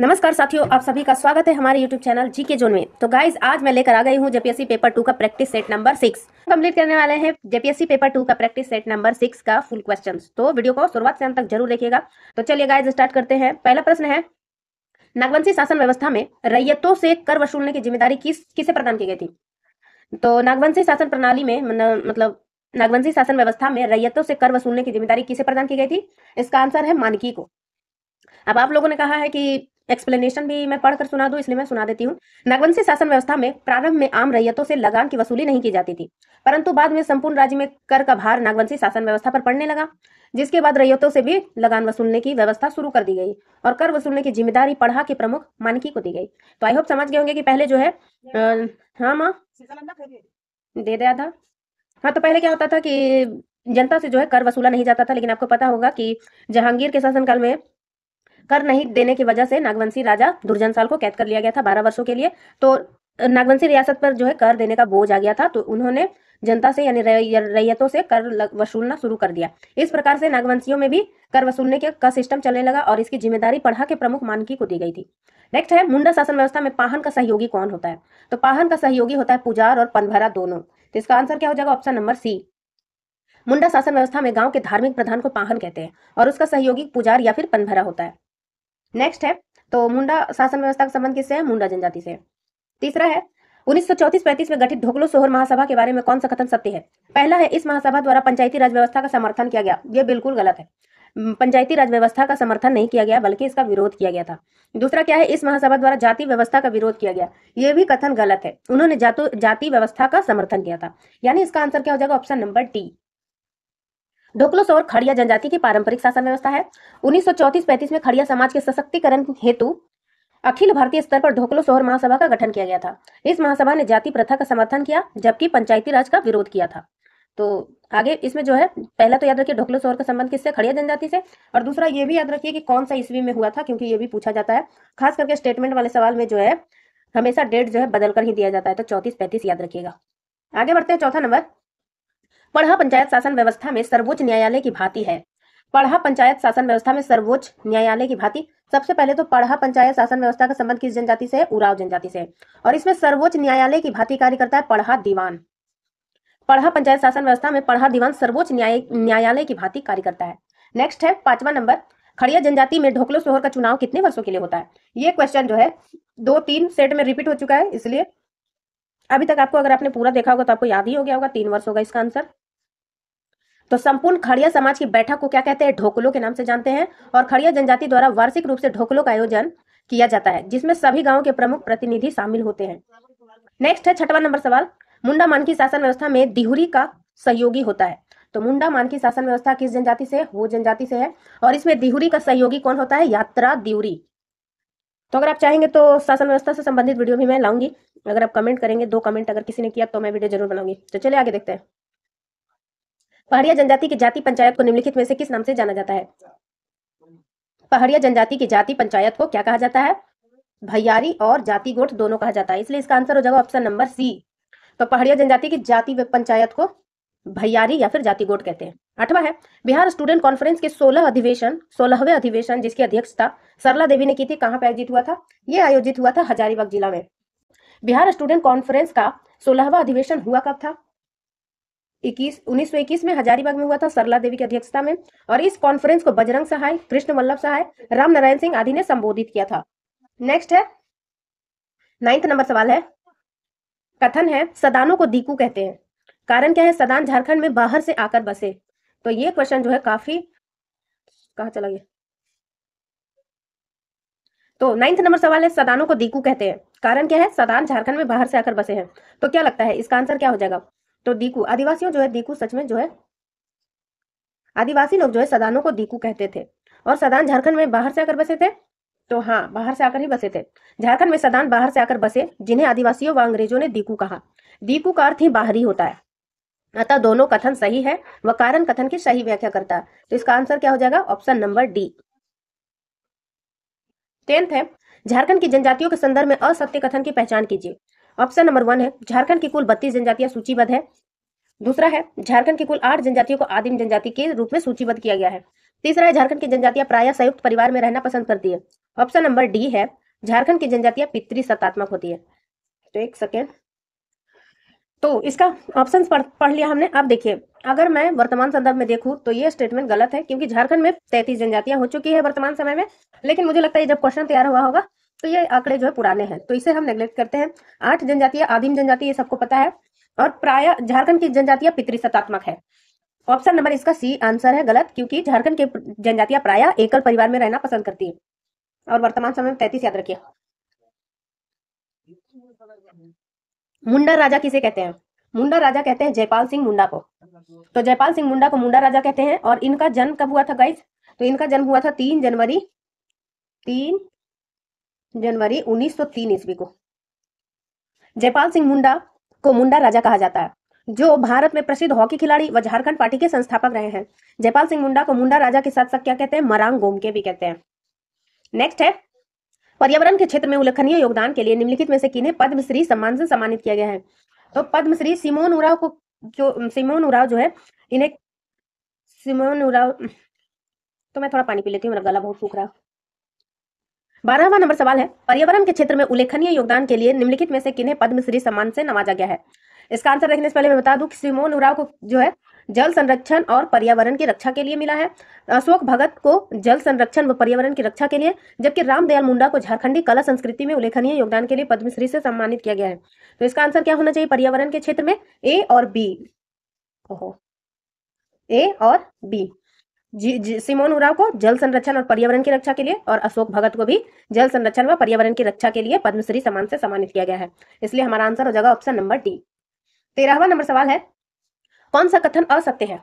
नमस्कार साथियों आप सभी का स्वागत है हमारे YouTube चैनल जी के जोन में तो गाइज आज मैं लेकर आ गई हूँ जेपीएससी पेपर टू का practice set number six complete करने वाले हैं जेपीएससी पेपर टू का प्रैक्टिस सेट नंबर सिक्स का फुल क्वेश्चन तो वीडियो को शुरुआत से अंत तक जरूर देखिएगा तो चलिए गाइज स्टार्ट करते हैं पहला प्रश्न है नागवंशी शासन व्यवस्था में रैयतों से कर वसूलने की जिम्मेदारी किस किसे प्रदान की गई थी तो नागवंशी शासन प्रणाली में मतलब नागवंशी शासन व्यवस्था में रैयतों से कर वसूलने की जिम्मेदारी किसे प्रदान की गई थी इसका आंसर है मानकी को अब आप लोगों ने कहा है कि एक्सप्लेनेशन भी मैं पढ़कर सुना दूं इसलिए मैं सुना देती हूँ नगवंशी शासन व्यवस्था में प्रारंभ में आम रैयतों से लगान की वसूली नहीं की जाती थी परंतु बाद में संपूर्ण राज्य में कर का भार नागवंशी शासन व्यवस्था पर पड़ने लगा जिसके बाद रैयतों से भी लगान वसूलने की व्यवस्था शुरू कर दी गई और कर वसूलने की जिम्मेदारी पढ़ा के प्रमुख मानकी को दी गई तो आई होप समझ गए होंगे की पहले जो है हाँ माँ दे दिया था हाँ तो पहले क्या होता था कि जनता से जो है कर वसूला नहीं जाता था लेकिन आपको पता होगा कि जहांगीर के शासनकाल में कर नहीं देने की वजह से नागवंशी राजा साल को कैद कर लिया गया था बारह वर्षों के लिए तो नागवंशी रियासत पर जो है कर देने का बोझ आ गया था तो उन्होंने जनता से यानी रैयतों से कर वसूलना शुरू कर दिया इस प्रकार से नागवंशियों में भी कर वसूलने के का सिस्टम चलने लगा और इसकी जिम्मेदारी पढ़ा के प्रमुख मानकी को दी गई थी नेक्स्ट है मुंडा शासन व्यवस्था में पाहन का सहयोगी कौन होता है तो पाहन का सहयोगी होता है पुजार और पनभरा दोनों तो इसका आंसर क्या हो जाएगा ऑप्शन नंबर सी मुंडा शासन व्यवस्था में गांव के धार्मिक प्रधान को पाहन कहते हैं और उसका सहयोगी पुजार या फिर पनभरा होता है नेक्स्ट है तो मुंडा शासन व्यवस्था का संबंध किससे है मुंडा जनजाति से तीसरा है उन्नीस सौ में गठित ढोकलो सोहर महासभा के बारे में कौन सा कथन सत्य है पहला है इस महासभा द्वारा पंचायती राज व्यवस्था का समर्थन किया गया यह बिल्कुल गलत है पंचायती राज व्यवस्था का समर्थन नहीं किया गया बल्कि इसका विरोध किया गया था दूसरा क्या है इस महासभा द्वारा जाति व्यवस्था का विरोध किया गया यह भी कथन गलत है उन्होंने जाति व्यवस्था का समर्थन किया था यानी इसका आंसर क्या हो जाएगा ऑप्शन नंबर डी ढोकलोस सौर खड़िया जनजाति की पारंपरिक शासन व्यवस्था है उन्नीस सौ में खड़िया समाज के सशक्तिकरण हेतु अखिल भारतीय स्तर पर ढोकलो शोहर महासभा का गठन किया गया था इस महासभा ने जाति प्रथा का समर्थन किया जबकि पंचायती राज का विरोध किया था तो आगे इसमें जो है पहला तो याद रखिए ढोकलो शोर का संबंध किससे खड़िया जनजाति से और दूसरा ये भी याद रखिए कि कौन सा ईस्वी में हुआ था क्योंकि ये भी पूछा जाता है खास करके स्टेटमेंट वाले सवाल में जो है हमेशा डेट जो है बदलकर ही दिया जाता है तो चौतीस पैंतीस याद रखिएगा आगे बढ़ते हैं चौथा नंबर पढ़ा पंचायत शासन व्यवस्था में सर्वोच्च न्यायालय की भांति है पढ़ा पंचायत शासन व्यवस्था में सर्वोच्च न्यायालय की भांति सबसे पहले तो पढ़ा पंचायत शासन व्यवस्था का संबंध किस जनजाति से है उराव जनजाति से और इसमें सर्वोच्च न्यायालय की भांति कार्य करता है पढ़ा दीवान पढ़ा पंचायत शासन व्यवस्था में पढ़ा दीवान सर्वोच्च न्यायालय की भांति कार्य करता है नेक्स्ट है पांचवा नंबर खड़िया जनजाति में ढोकलो सोहर का चुनाव कितने वर्षों के लिए होता है ये क्वेश्चन जो है दो तीन सेट में रिपीट हो चुका है इसलिए अभी तक आपको अगर आपने पूरा देखा होगा तो आपको याद ही हो गया होगा तीन वर्ष होगा इसका आंसर तो संपूर्ण खड़िया समाज की बैठक को क्या कहते हैं ढोकलो के नाम से जानते हैं और खड़िया जनजाति द्वारा वार्षिक रूप से ढोकलो का आयोजन किया जाता है जिसमें सभी गाँव के प्रमुख प्रतिनिधि शामिल होते हैं नेक्स्ट है छठवा नंबर सवाल मुंडा मानकी शासन व्यवस्था में दिहुरी का सहयोगी होता है तो मुंडा मानकी शासन व्यवस्था किस जनजाति से हो जनजाति से है और इसमें दिहुरी का सहयोगी कौन होता है यात्रा दिहुरी तो अगर आप चाहेंगे तो शासन व्यवस्था से संबंधित वीडियो भी मैं लाऊंगी अगर आप कमेंट करेंगे दो कमेंट अगर किसी ने किया तो मैं वीडियो जरूर बनाऊंगी तो चलिए आगे देखते हैं पहाड़िया जनजाति की जाति पंचायत को निम्नलिखित में से किस नाम से जाना जाता है पहाड़िया जनजाति की जाति पंचायत को क्या कहा जाता है भैयारी और जाति गोट दोनों कहा जाता है इसलिए इसका आंसर हो जाएगा ऑप्शन नंबर सी तो पहाड़िया जनजाति की जाति पंचायत को भैयारी या फिर जाति गोट कहते हैं आठवा है बिहार स्टूडेंट कॉन्फ्रेंस के 16 अधिवेशन सोलहवे अधिवेशन जिसकी अध्यक्षता सरला देवी ने की थी कहाँ पे आयोजित हुआ था यह आयोजित हुआ था हजारीबाग जिला में बिहार स्टूडेंट कॉन्फ्रेंस का सोलहवा अधिवेशन हुआ कब था इक्कीस उन्नीस में हजारीबाग में हुआ था सरला देवी की अध्यक्षता में और इस कॉन्फ्रेंस को बजरंग सहाय कृष्ण वल्लभ सहाय राम नारायण सिंह आदि ने संबोधित किया था नेक्स्ट है नाइन्थ नंबर सवाल है कथन है सदानों को दीकू कहते हैं कारण क्या है सदान झारखंड में बाहर से आकर बसे तो ये क्वेश्चन जो है काफी कहा चला गया तो नाइन्थ नंबर सवाल है सदानों को दीकू कहते हैं कारण क्या है सदान झारखंड में बाहर से आकर बसे हैं तो क्या लगता है इसका आंसर क्या हो जाएगा तो दीकू आदिवासियों जो है दीकू सच में जो है आदिवासी लोग जो है सदानों को दीकू कहते थे और सदान झारखंड में बाहर से आकर बसे थे तो हाँ बाहर से आकर ही बसे थे झारखंड में सदान बाहर से आकर बसे जिन्हें आदिवासियों व अंग्रेजों ने दीकू कहा दीकू का अर्थ ही बाहरी होता है अतः दोनों कथन सही है व कारण कथन की सही व्याख्या करता है तो इसका आंसर क्या हो जाएगा ऑप्शन नंबर डी टेंथ है झारखंड की जनजातियों के संदर्भ में असत्य कथन की पहचान कीजिए ऑप्शन नंबर वन है झारखंड की कुल बत्तीस जनजातियां सूचीबद्ध है दूसरा है झारखंड की कुल आठ जनजातियों को आदिम जनजाति के रूप में सूचीबद्ध किया गया है तीसरा है झारखंड की जनजातियां प्राय संयुक्त परिवार में रहना पसंद करती है ऑप्शन नंबर डी है झारखंड की जनजातियां पितृ सत्तात्मक होती है तो एक सेकेंड तो इसका ऑप्शन पढ़, पढ़ लिया हमने अब देखिए अगर मैं वर्तमान संदर्भ में देखूं तो ये स्टेटमेंट गलत है क्योंकि झारखंड में 33 जनजातियां हो चुकी है वर्तमान समय में लेकिन मुझे लगता है जब क्वेश्चन तैयार हुआ होगा तो ये आंकड़े जो है पुराने हैं तो इसे हम नेग्लेक्ट करते हैं आठ जनजातियां आदिम जनजाति ये सबको पता है और प्राय झारखंड की जनजातियां पितृसत्तात्मक है ऑप्शन नंबर इसका सी आंसर है गलत क्योंकि झारखंड के जनजातियां प्राय एकल परिवार में रहना पसंद करती है और वर्तमान समय में तैतीस याद रखिए मुंडा राजा किसे कहते हैं मुंडा राजा कहते हैं जयपाल सिंह मुंडा को तो जयपाल सिंह मुंडा को मुंडा राजा कहते हैं और इनका जन्म कब हुआ था गाइस तो इनका जन्म हुआ था तीन जनवरी तीन जनवरी 1903 ईस्वी को जयपाल सिंह मुंडा को मुंडा राजा कहा जाता है जो भारत में प्रसिद्ध हॉकी खिलाड़ी व झारखंड पार्टी के संस्थापक रहे हैं जयपाल सिंह मुंडा को मुंडा राजा के साथ साथ क्या कहते हैं मरांग गोमके भी कहते हैं नेक्स्ट है पर्यावरण के क्षेत्र में उल्लेखनीय योगदान के लिए निम्नलिखित में से किन्हें पद्मश्री सम्मान से सम्मानित किया गया है तो पद्मश्री सिमोन उराव को जो सिमोन उराव जो है इन्हें सिमोन उराव तो मैं थोड़ा पानी पी लेती हूँ मेरा गला बहुत सूख रहा है बारहवा नंबर सवाल है पर्यावरण के क्षेत्र में उल्लेखनीय योगदान के लिए निम्नलिखित में से किन्हें पद्मश्री सम्मान से नवाजा गया है इसका आंसर देखने से पहले मैं बता दूं कि श्री मोहन उराव को जो है जल संरक्षण और पर्यावरण की रक्षा के लिए मिला है अशोक भगत को जल संरक्षण व पर्यावरण की रक्षा के लिए जबकि रामदयाल मुंडा को झारखंडी कला संस्कृति में उल्लेखनीय योगदान के लिए पद्मश्री से सम्मानित किया गया है तो इसका आंसर क्या होना चाहिए पर्यावरण के क्षेत्र में ए और बी ओहो ए और बी जी, जी सिमोन उराव को जल संरक्षण और पर्यावरण की रक्षा के लिए और अशोक भगत को भी जल संरक्षण व पर्यावरण की रक्षा के लिए पद्मश्री सम्मान से सम्मानित किया गया है इसलिए हमारा आंसर हो जाएगा ऑप्शन नंबर डी तेरहवा नंबर सवाल है कौन सा कथन असत्य है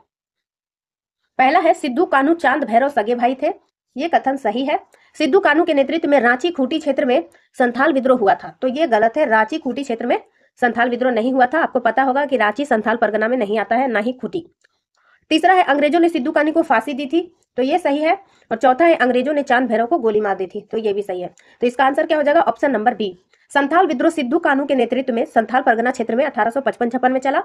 पहला है सिद्धू कानू चांद भैरव सगे भाई थे ये कथन सही है सिद्धू कानू के नेतृत्व में रांची खूटी क्षेत्र में संथाल विद्रोह हुआ था तो ये गलत है रांची खूटी क्षेत्र में संथाल विद्रोह नहीं हुआ था आपको पता होगा कि रांची संथाल परगना में नहीं आता है ना ही खूटी तीसरा है अंग्रेजों ने सिद्धू कानी को फांसी दी थी तो ये सही है और चौथा है अंग्रेजों ने चांद भैरव को गोली मार दी थी तो ये भी सही है तो इसका आंसर क्या हो जाएगा ऑप्शन नंबर बी संथाल विद्रोह सिद्धू कानू के नेतृत्व में संथाल परगना क्षेत्र में अठारह छप्पन में चला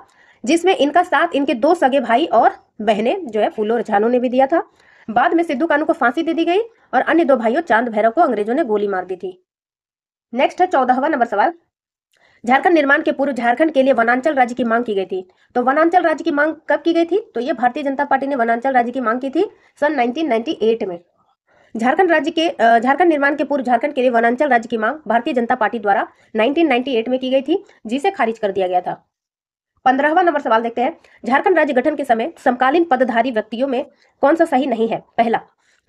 जिसमें इनका साथ इनके दो सगे भाई और बहने जो है फूलो रझानो ने भी दिया था बाद में सिद्धू कानू को फांसी दे दी गई और अन्य दो भाइयों चांद भैरव को अंग्रेजों ने गोली मार दी थी नेक्स्ट है चौदहवा नंबर सवाल झारखंड निर्माण के पूर्व झारखंड के लिए वनांचल राज्य की मांग की गई थी तो वनांचल राज्य की मांग कब की गई थी तो ये भारतीय जनता पार्टी ने वनांचल राज्य की मांग की थी सन 1998 में झारखंड राज्य के झारखंड निर्माण के पूर्व झारखंड के लिए वनांचल राज्य की मांग भारतीय जनता पार्टी द्वारा नाइनटीन में की गई थी जिसे खारिज कर दिया गया था पंद्रहवा नंबर सवाल देखते हैं झारखंड राज्य गठन के समय समकालीन पदधारी व्यक्तियों में कौन सा सही नहीं है पहला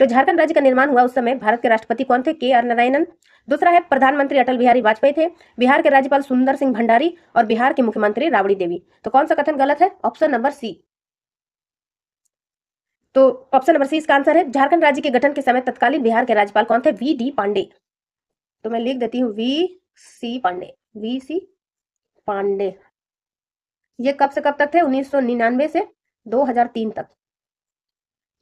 तो झारखंड राज्य का निर्माण हुआ उस समय भारत के राष्ट्रपति कौन थे के आर नारायणन दूसरा है प्रधानमंत्री अटल बिहारी वाजपेयी थे बिहार के राज्यपाल सुंदर सिंह भंडारी और बिहार के मुख्यमंत्री राबड़ी देवी तो कौन सा कथन गलत है ऑप्शन नंबर सी तो ऑप्शन नंबर सी इसका आंसर है झारखंड राज्य के गठन के समय तत्कालीन बिहार के राज्यपाल कौन थे वी डी पांडे तो मैं लिख देती हूँ V C Pandey V C Pandey ये कब से कब तक थे उन्नीस से 2003 तक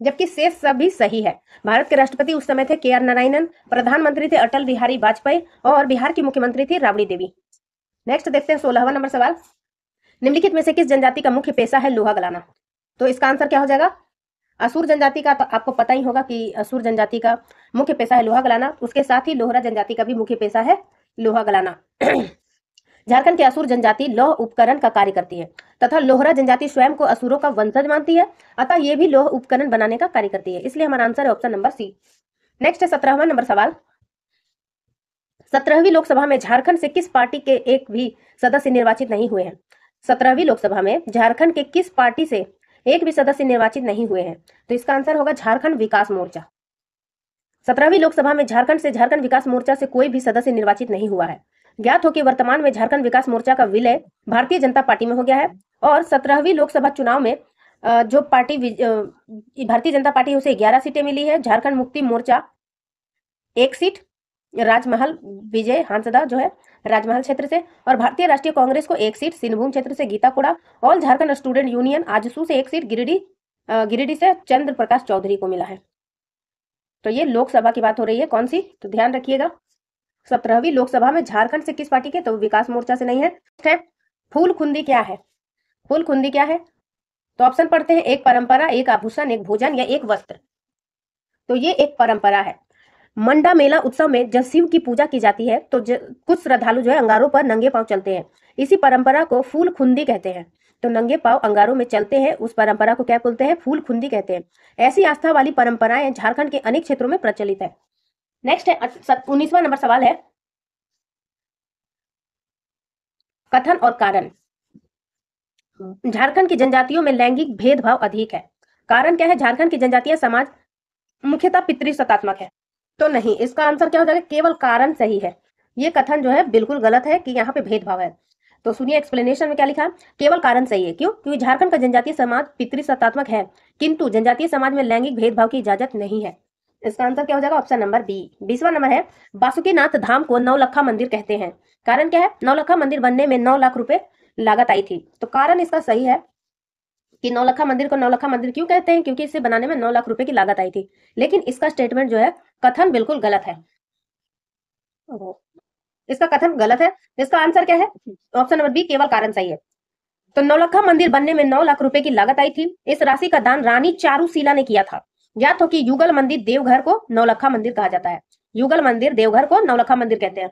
जबकि शेष सभी सही है भारत के राष्ट्रपति उस समय थे के आर नारायणन प्रधानमंत्री थे अटल बिहारी वाजपेयी और बिहार की मुख्यमंत्री थी राबड़ी देवी नेक्स्ट देखते हैं सोलहवा नंबर सवाल निम्नलिखित में से किस जनजाति का मुख्य पेशा है लोहा गलाना तो इसका आंसर क्या हो जाएगा असुर जनजाति का तो आपको पता ही होगा कि असुर जनजाति का मुख्य पेशा है लोहा गलाना उसके साथ ही लोहरा जनजाति का भी मुख्य पेशा है लोहा गलाना झारखंड के असुर जनजाति लौह उपकरण का कार्य करती है तथा लोहरा जनजाति स्वयं को असुरों का वंशज मानती है अतः ये भी लोह उपकरण बनाने का कार्य करती है इसलिए हमारा आंसर है ऑप्शन नंबर सी नेक्स्ट है सत्रहवा नंबर सवाल सत्रहवीं लोकसभा में झारखंड से किस पार्टी के एक भी सदस्य निर्वाचित नहीं हुए हैं सत्रहवीं लोकसभा में झारखंड के किस पार्टी से एक भी सदस्य निर्वाचित नहीं हुए हैं तो इसका आंसर होगा झारखंड विकास मोर्चा सत्रहवीं लोकसभा में झारखंड से झारखंड विकास मोर्चा से कोई भी सदस्य निर्वाचित नहीं हुआ है ज्ञात हो कि वर्तमान में झारखंड विकास मोर्चा का विलय भारतीय जनता पार्टी में हो गया है और सत्रहवीं लोकसभा चुनाव में जो पार्टी भारतीय जनता पार्टी उसे ग्यारह सीटें मिली है झारखंड मुक्ति मोर्चा एक सीट राजमहल विजय हांसदा जो है राजमहल क्षेत्र से और भारतीय राष्ट्रीय कांग्रेस को एक सीट सिंहभूम क्षेत्र से Geeta Koda all Jharkhand student union AJSU से एक सीट गिरिडीह गिरिडीह से चंद्र प्रकाश चौधरी को मिला है तो ये लोकसभा की बात हो रही है कौन सी तो ध्यान रखिएगा सत्रहवीं लोकसभा में झारखंड से किस पार्टी के तो विकास मोर्चा से नहीं है फूल खुंदी क्या है फूल खुंदी क्या है तो ऑप्शन पढ़ते हैं एक परंपरा एक आभूषण एक भोजन या एक वस्त्र तो ये एक परंपरा है मंडा मेला उत्सव में जब शिव की पूजा की जाती है तो कुछ श्रद्धालु जो है अंगारों पर नंगे पांव चलते हैं इसी परंपरा को फूल खुंदी कहते हैं तो नंगे पांव अंगारों में चलते हैं उस परंपरा को क्या बोलते हैं फूल खुंदी कहते हैं ऐसी आस्था वाली परंपराएं झारखंड के अनेक क्षेत्रों में प्रचलित है नेक्स्ट है उन्नीसवा नंबर सवाल है कथन और कारण झारखंड की जनजातियों में लैंगिक भेदभाव अधिक है कारण क्या है झारखंड की जनजातीय समाज मुख्यतः पितृसत्तात्मक है तो नहीं इसका आंसर क्या हो जाएगा केवल कारण सही है ये कथन जो है बिल्कुल गलत है कि यहाँ पे भेदभाव है तो सुनिए एक्सप्लेनेशन में क्या लिखा केवल कारण सही है क्यों क्योंकि झारखंड का जनजातीय समाज पितृसत्तात्मक है किंतु जनजातीय समाज में लैंगिक भेदभाव की इजाजत नहीं है इसका आंसर क्या हो जाएगा ऑप्शन नंबर बी बीसवा नंबर है बासुकीनाथ धाम को नौलखा मंदिर कहते हैं कारण क्या है नौलखा मंदिर बनने में नौ लाख रुपए लागत आई थी तो कारण इसका सही है कि नौलखा मंदिर को नौलखा मंदिर क्यों कहते हैं क्योंकि इसे बनाने में नौ लाख रुपए की लागत आई थी लेकिन इसका स्टेटमेंट जो है कथन बिल्कुल गलत है इसका कथन गलत है इसका आंसर क्या है ऑप्शन नंबर बी केवल कारण सही है तो नौलखा मंदिर बनने में नौ लाख रुपए की लागत आई थी इस राशि का दान रानी चारूशीला ने किया था याद हो तो कि युगल मंदिर देवघर को नौलखा मंदिर कहा जाता है युगल मंदिर देवघर को नौलखा मंदिर कहते हैं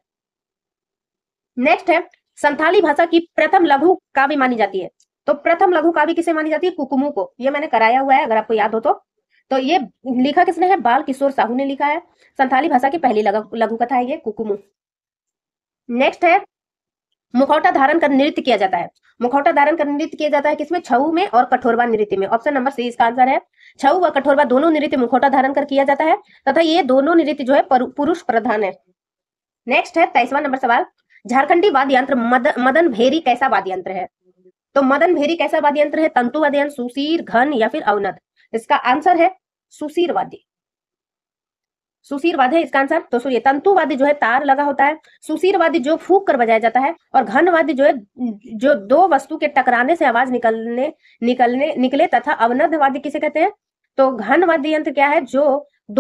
नेक्स्ट है संथाली भाषा की प्रथम लघु काव्य मानी जाती है तो प्रथम लघु काव्य किसे मानी जाती है कुकुमू को ये मैंने कराया हुआ है अगर आपको याद हो तो तो ये लिखा किसने है बाल किशोर साहू ने लिखा है संथाली भाषा की पहली लघु कथा है ये कुकुमू नेक्स्ट है मुखौटा धारण कर नृत्य किया जाता है मुखौटा धारण कर नृत्य किया जाता है किसमें छऊ में और कठोरवा नृत्य में ऑप्शन नंबर सी इसका आंसर है छऊ व कठोरवा दोनों नृत्य मुखौटा धारण कर किया जाता है तथा ये दोनों नृत्य जो है पुरुष प्रधान है नेक्स्ट है तेईसवा नंबर सवाल झारखंडी वाद्य यंत्र मद, मदन भेरी कैसा वाद्य यंत्र है तो मदन भेरी कैसा वाद्य यंत्र है तंतु वाद्य यंत्र सुशीर घन या फिर अवनत इसका आंसर है सुशीर वाद्य सुशीरवाद है इसका आंसर तो सुनिए तंतुवादी जो है तार लगा होता है सुशीरवादी जो फूक कर बजाया जाता है और घनवादी जो है जो दो वस्तु के टकराने से आवाज निकलने निकलने निकले तथा अवनधवादी किसे कहते हैं तो घनवादी यंत्र क्या है जो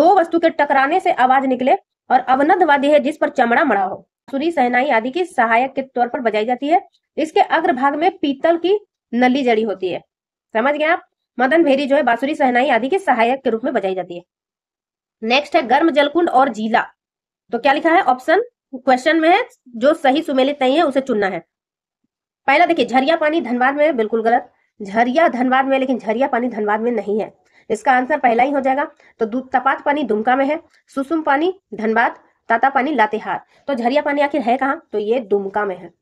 दो वस्तु के टकराने से आवाज निकले और अवनधवादी है जिस पर चमड़ा मड़ा हो सूरी सहनाई आदि की सहायक के तौर पर बजाई जाती है इसके अग्रभाग में पीतल की नली जड़ी होती है समझ गए आप मदन भेरी जो है बासुरी सहनाई आदि के सहायक के रूप में बजाई जाती है नेक्स्ट है गर्म जलकुंड और जीला तो क्या लिखा है ऑप्शन क्वेश्चन में है जो सही सुमेलित नहीं है उसे चुनना है पहला देखिए झरिया पानी धनबाद में बिल्कुल गलत झरिया धनबाद में लेकिन झरिया पानी धनबाद में नहीं है इसका आंसर पहला ही हो जाएगा तो तपात पानी दुमका में है सुसुम पानी धनबाद ताता पानी लातेहार तो झरिया पानी आखिर है कहाँ तो ये दुमका में है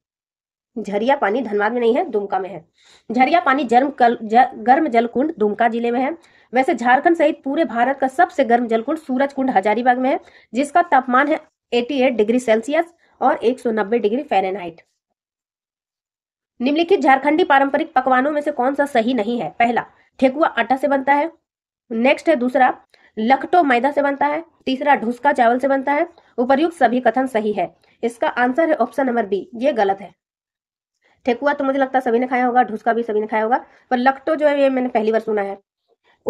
झरिया पानी धनबाद में नहीं है दुमका में है झरिया पानी जर्म कल गर्म जल कुंड दुमका जिले में है वैसे झारखंड सहित पूरे भारत का सबसे गर्म जल कुंड सूरज कुंड हजारीबाग में है जिसका तापमान है 88 डिग्री सेल्सियस और 190 डिग्री फ़ारेनहाइट निम्नलिखित झारखंडी पारंपरिक पकवानों में से कौन सा सही नहीं है पहला ठेकुआ आटा से बनता है नेक्स्ट है दूसरा लखटो मैदा से बनता है तीसरा ढुसका चावल से बनता है उपरयुक्त सभी कथन सही है इसका आंसर है ऑप्शन नंबर बी ये गलत है ठेकुआ तो मुझे लगता है सभी ने खाया होगा ढूसका भी सभी ने खाया होगा पर लखटो जो है ये मैंने पहली बार सुना है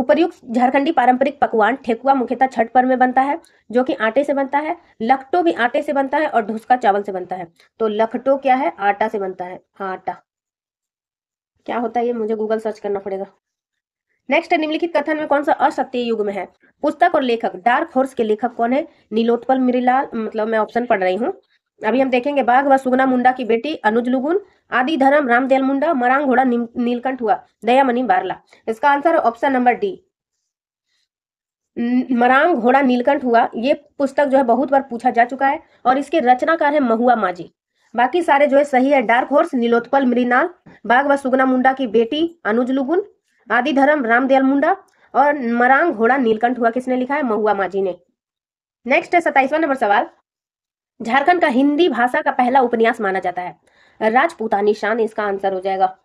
उपरयुक्त झारखंडी पारंपरिक पकवान ठेकुआ मुख्यतः छठ पर्व में बनता है जो कि आटे से बनता है लखटो भी आटे से बनता है और ढुसका चावल से बनता है तो लखटो क्या है आटा से बनता है आटा क्या होता है ये मुझे गूगल सर्च करना पड़ेगा नेक्स्ट निम्नलिखित कथन में कौन सा असत्य युग में है पुस्तक और लेखक डार्क हॉर्स के लेखक कौन है नीलोत्पल मिरीलाल मतलब मैं ऑप्शन पढ़ रही हूँ अभी हम देखेंगे बाघ व सुगना मुंडा की बेटी अनुज लुगुन आदि धर्म रामदेल मुंडा मरांग घोड़ा नीलकंठ हुआ दयामणि बारला इसका आंसर है ऑप्शन नंबर डी मरांग घोड़ा नीलकंठ हुआ ये पुस्तक जो है बहुत बार पूछा जा चुका है और इसके रचनाकार है महुआ माजी बाकी सारे जो है सही है डार्क हॉर्स नीलोत्पल मृणाल बाघ व सुगना मुंडा की बेटी अनुज लुगुन आदि धर्म रामदयाल मुंडा और मरांग घोड़ा नीलकंठ हुआ किसने लिखा है महुआ माजी ने नेक्स्ट है सताइसवा नंबर सवाल झारखंड का हिंदी भाषा का पहला उपन्यास माना जाता है राजपूतानी शान इसका आंसर हो जाएगा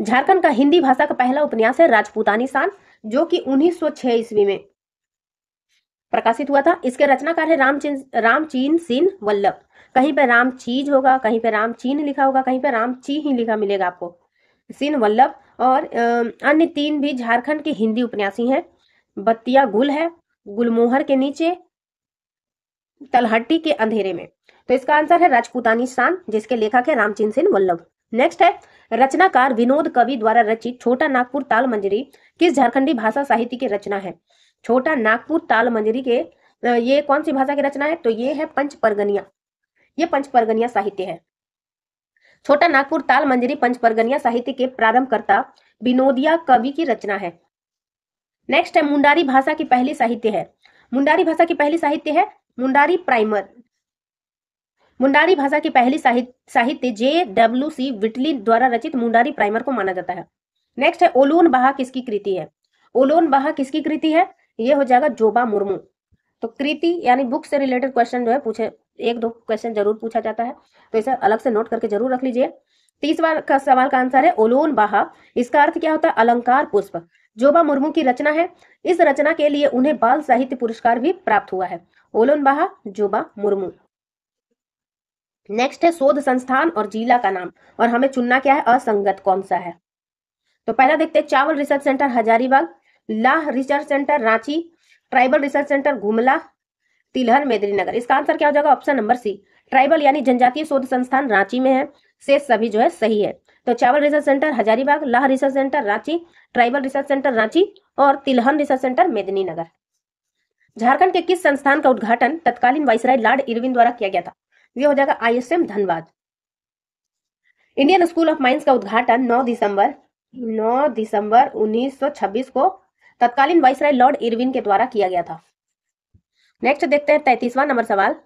झारखंड का हिंदी भाषा का पहला उपन्यास है राजपूतानी शान जो कि 1906 ईस्वी में प्रकाशित हुआ था इसके रचनाकार है रामचीन रामचीन सिंह वल्लभ कहीं पर राम चीज होगा कहीं पे राम चीन लिखा होगा कहीं पे राम ची ही लिखा मिलेगा आपको सिंह वल्लभ और अन्य तीन भी झारखंड के हिंदी उपन्यासी हैं बत्तिया गुल है गुलमोहर के नीचे तलहट्टी के अंधेरे में तो इसका आंसर है राजपूतानी शान जिसके लेखक है रामचंद सिंह वल्लभ नेक्स्ट है रचनाकार विनोद कवि द्वारा रचित छोटा नागपुर ताल मंजरी किस झारखंडी भाषा साहित्य की रचना है छोटा नागपुर ताल मंजरी के ये कौन सी भाषा की रचना है तो ये है पंच परगनिया ये पंच परगनिया साहित्य है छोटा नागपुर ताल मंजरी पंच परगनिया साहित्य के प्रारंभकर्ता विनोदिया कवि की रचना है नेक्स्ट है मुंडारी भाषा की पहली साहित्य है मुंडारी भाषा की पहली साहित्य है मुंडारी प्राइमर मुंडारी भाषा के पहली साहित्य जे डब्ल्यू सी विटली द्वारा रचित मुंडारी प्राइमर को माना जाता है नेक्स्ट है ओलोन बहा किसकी कृति है ओलोन बहा किसकी कृति है ये हो जाएगा जोबा मुर्मू तो कृति यानी बुक से रिलेटेड क्वेश्चन जो है पूछे एक दो क्वेश्चन जरूर पूछा जाता है तो इसे अलग से नोट करके जरूर रख लीजिए तीसवा का सवाल का आंसर है ओलोन बहा इसका अर्थ क्या होता है अलंकार पुष्प जोबा मुर्मू की रचना है इस रचना के लिए उन्हें बाल साहित्य पुरस्कार भी प्राप्त हुआ है बहा जोबा हम्म। मुर्मू नेक्स्ट है शोध संस्थान और जिला का नाम और हमें चुनना क्या है असंगत कौन सा है तो पहला देखते हैं चावल रिसर्च सेंटर हजारीबाग लाह research centre Ranchi tribal research centre Gumla तिलहन मेदिनीनगर इसका आंसर क्या हो जाएगा ऑप्शन नंबर सी ट्राइबल यानी जनजातीय शोध संस्थान रांची में है से सभी जो है सही है तो चावल रिसर्च सेंटर हजारीबाग लाह research centre Ranchi tribal research centre Ranchi और तिलहन रिसर्च सेंटर मेदिनीनगर झारखंड के किस संस्थान का उद्घाटन तत्कालीन वाइसराय लॉर्ड इरविन द्वारा किया गया था यह हो जाएगा ISM Dhanbad Indian school of mines का उद्घाटन 9 दिसंबर 9 दिसंबर 1926 को तत्कालीन वाइसराय लॉर्ड इरविन के द्वारा किया गया था नेक्स्ट देखते हैं तैतीसवा नंबर सवाल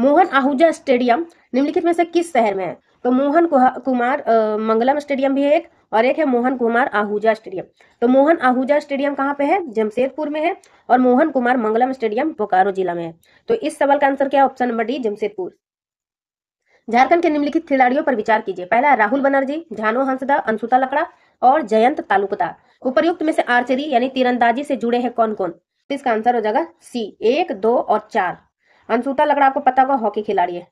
मोहन आहूजा स्टेडियम निम्नलिखित में से किस शहर में है तो मोहन कुमार मंगलम स्टेडियम भी है एक और एक है मोहन कुमार आहूजा स्टेडियम तो मोहन आहूजा स्टेडियम कहाँ पे है जमशेदपुर में है और मोहन कुमार मंगलम स्टेडियम बोकारो जिला में है तो इस सवाल का आंसर क्या है option number D Jamshedpur Jharkhand के निम्नलिखित खिलाड़ियों पर विचार कीजिए पहला राहुल बनर्जी झानो हंसदा अंशुता लकड़ा और जयंत तालुकता उपरयुक्त में से आर्चरी यानी तीरंदाजी से जुड़े हैं कौन कौन तो इसका आंसर हो जाएगा सी एक दो और चार अंशुता लकड़ा आपको पता होगा हॉकी खिलाड़ी है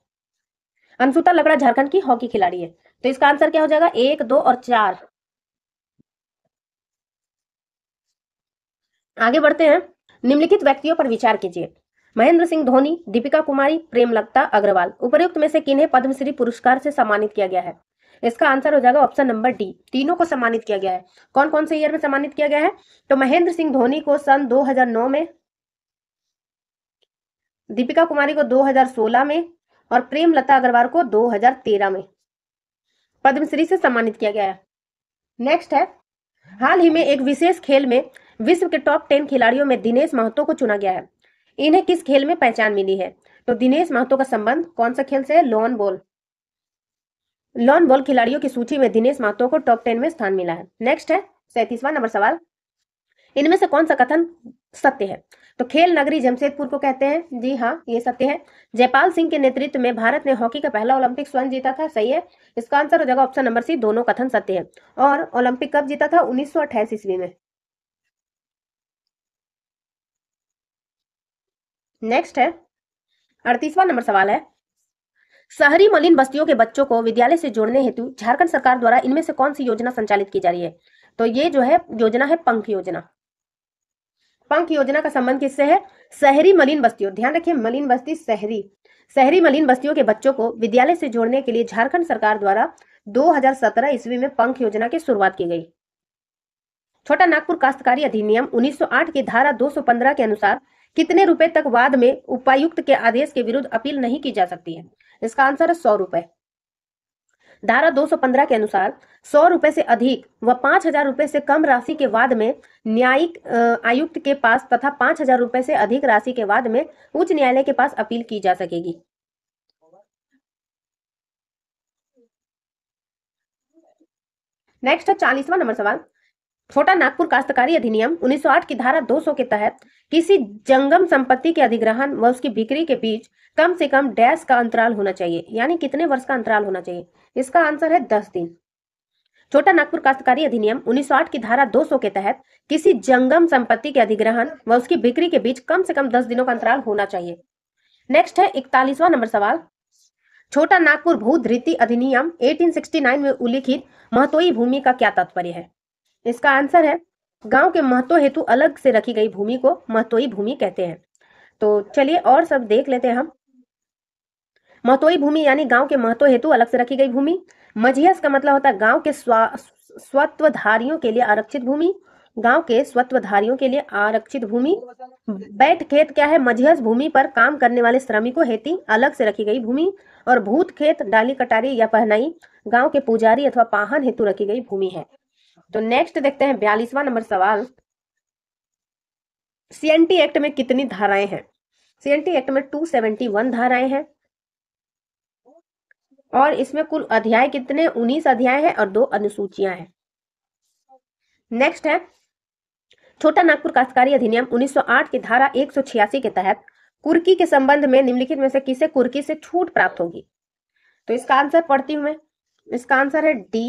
अंशुता लकड़ा झारखंड की हॉकी खिलाड़ी है तो इसका आंसर क्या हो जाएगा एक दो और चार आगे बढ़ते हैं निम्नलिखित व्यक्तियों पर विचार कीजिए महेंद्र सिंह धोनी दीपिका कुमारी प्रेमलता अग्रवाल उपरुक्त में से किन्हें पद्मश्री पुरस्कार से सम्मानित किया गया है इसका आंसर हो जाएगा ऑप्शन नंबर डी तीनों को सम्मानित किया गया है कौन कौन से ईयर में सम्मानित किया गया है तो महेंद्र सिंह धोनी को सन 2009 में दीपिका कुमारी को 2016 में और प्रेम लता अग्रवाल को 2013 में पद्मश्री से सम्मानित किया गया है नेक्स्ट है हाल ही में एक विशेष खेल में विश्व के टॉप टेन खिलाड़ियों में दिनेश महतो को चुना गया है इन्हें किस खेल में पहचान मिली है तो दिनेश महतो का संबंध कौन सा खेल से है लॉन बॉल लॉन बॉल खिलाड़ियों की सूची में दिनेश महतो को टॉप टेन में स्थान मिला है नेक्स्ट है सैतीसवा नंबर सवाल इनमें से कौन सा कथन सत्य है तो खेल नगरी जमशेदपुर को कहते हैं जी हाँ ये सत्य है जयपाल सिंह के नेतृत्व में भारत ने हॉकी का पहला ओलंपिक स्वर्ण जीता था सही है इसका आंसर हो जाएगा ऑप्शन नंबर सी दोनों कथन सत्य है और ओलंपिक कब जीता था उन्नीस ईस्वी में नेक्स्ट है अड़तीसवा नंबर सवाल है शहरी मलिन बस्तियों के बच्चों को विद्यालय से जोड़ने हेतु झारखंड सरकार द्वारा इनमें से कौन सी योजना संचालित की जा रही है तो ये जो है योजना है पंख योजना पंख योजना का संबंध किससे है शहरी मलिन बस्तियों ध्यान रखिए मलिन बस्ती शहरी शहरी मलिन बस्तियों के बच्चों को विद्यालय से जोड़ने के लिए झारखंड सरकार द्वारा 2017 ईस्वी में पंख योजना की शुरुआत की गई छोटा नागपुर काश्तकारी अधिनियम 1908 की धारा 215 के अनुसार कितने रुपए तक वाद में उपायुक्त के आदेश के विरुद्ध अपील नहीं की जा सकती है इसका आंसर है सौ रुपए धारा 215 के अनुसार सौ रुपए से अधिक व पांच हजार रुपए से कम राशि के वाद में न्यायिक आयुक्त के पास तथा पांच हजार रुपए से अधिक राशि के वाद में उच्च न्यायालय के पास अपील की जा सकेगी नेक्स्ट है चालीसवा नंबर सवाल छोटा नागपुर काश्तकारी अधिनियम 1908 की धारा 200 के तहत किसी जंगम संपत्ति के अधिग्रहण व उसकी बिक्री के बीच कम से कम डैश का अंतराल होना चाहिए यानी कितने वर्ष का अंतराल होना चाहिए इसका आंसर है दस दिन छोटा नागपुर काश्तकारी अधिनियम 1908 की धारा 200 के तहत किसी जंगम संपत्ति के अधिग्रहण व उसकी बिक्री के बीच कम से कम दस दिनों का अंतराल होना चाहिए नेक्स्ट है इकतालीसवा नंबर सवाल छोटा नागपुर भू धृति अधिनियम एटीन में उल्लिखित महत्वी भूमि का क्या तात्पर्य है इसका आंसर है गांव के महत्व हेतु अलग से रखी गई भूमि को महतोई भूमि कहते हैं तो चलिए और सब देख लेते हैं हम महतोई भूमि यानी गांव के महत्व हेतु अलग से रखी गई भूमि मझियस का मतलब होता है गांव के स्वत्वधारियों के लिए आरक्षित भूमि गांव के स्वत्वधारियों के लिए आरक्षित भूमि बैठ खेत क्या है मझियस भूमि पर काम करने वाले श्रमिकों हेतु अलग से रखी गई भूमि और भूत खेत डाली कटारी या पहनाई गांव के पुजारी अथवा पाहन हेतु रखी गई भूमि है तो नेक्स्ट देखते हैं बयालीसवा नंबर सवाल सीएनटी एक्ट में कितनी धाराएं हैं सीएनटी एक्ट में टू सेवेंटी वन धाराएं हैं और इसमें कुल अध्याय कितने उन्नीस अध्याय हैं और दो अनुसूचियां हैं नेक्स्ट है छोटा नागपुर काश्तकारी अधिनियम 1908 की धारा एक के तहत कुर्की के संबंध में निम्नलिखित में से किसे कुर्की से छूट प्राप्त होगी तो इसका आंसर पढ़ती हूं मैं इसका आंसर है डी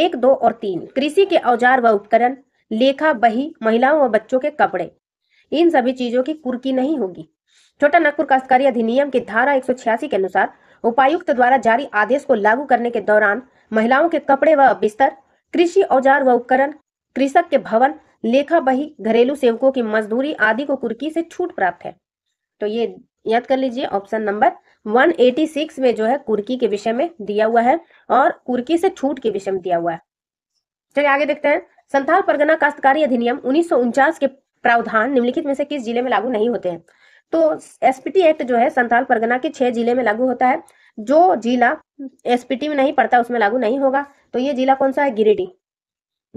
एक दो और तीन कृषि के औजार व उपकरण लेखा बही महिलाओं व बच्चों के कपड़े इन सभी चीजों की कुर्की नहीं होगी छोटा नागपुर काश्तकारी अधिनियम की धारा एक के अनुसार उपायुक्त द्वारा जारी आदेश को लागू करने के दौरान महिलाओं के कपड़े व बिस्तर कृषि औजार व उपकरण कृषक के भवन लेखा बही घरेलू सेवकों की मजदूरी आदि को कुर्की से छूट प्राप्त है तो ये याद कर लीजिए ऑप्शन नंबर 186 में जो है कुर्की के विषय में दिया हुआ है और कुर्की से छूट के विषय में दिया हुआ है चलिए आगे देखते हैं संथाल परगना काश्तकारी अधिनियम उन्नीस के प्रावधान निम्नलिखित में से किस जिले में लागू नहीं होते हैं तो एसपीटी एक्ट जो है संथाल परगना के छह जिले में लागू होता है जो जिला एसपीटी में नहीं पड़ता उसमें लागू नहीं होगा तो ये जिला कौन सा है गिरिडीह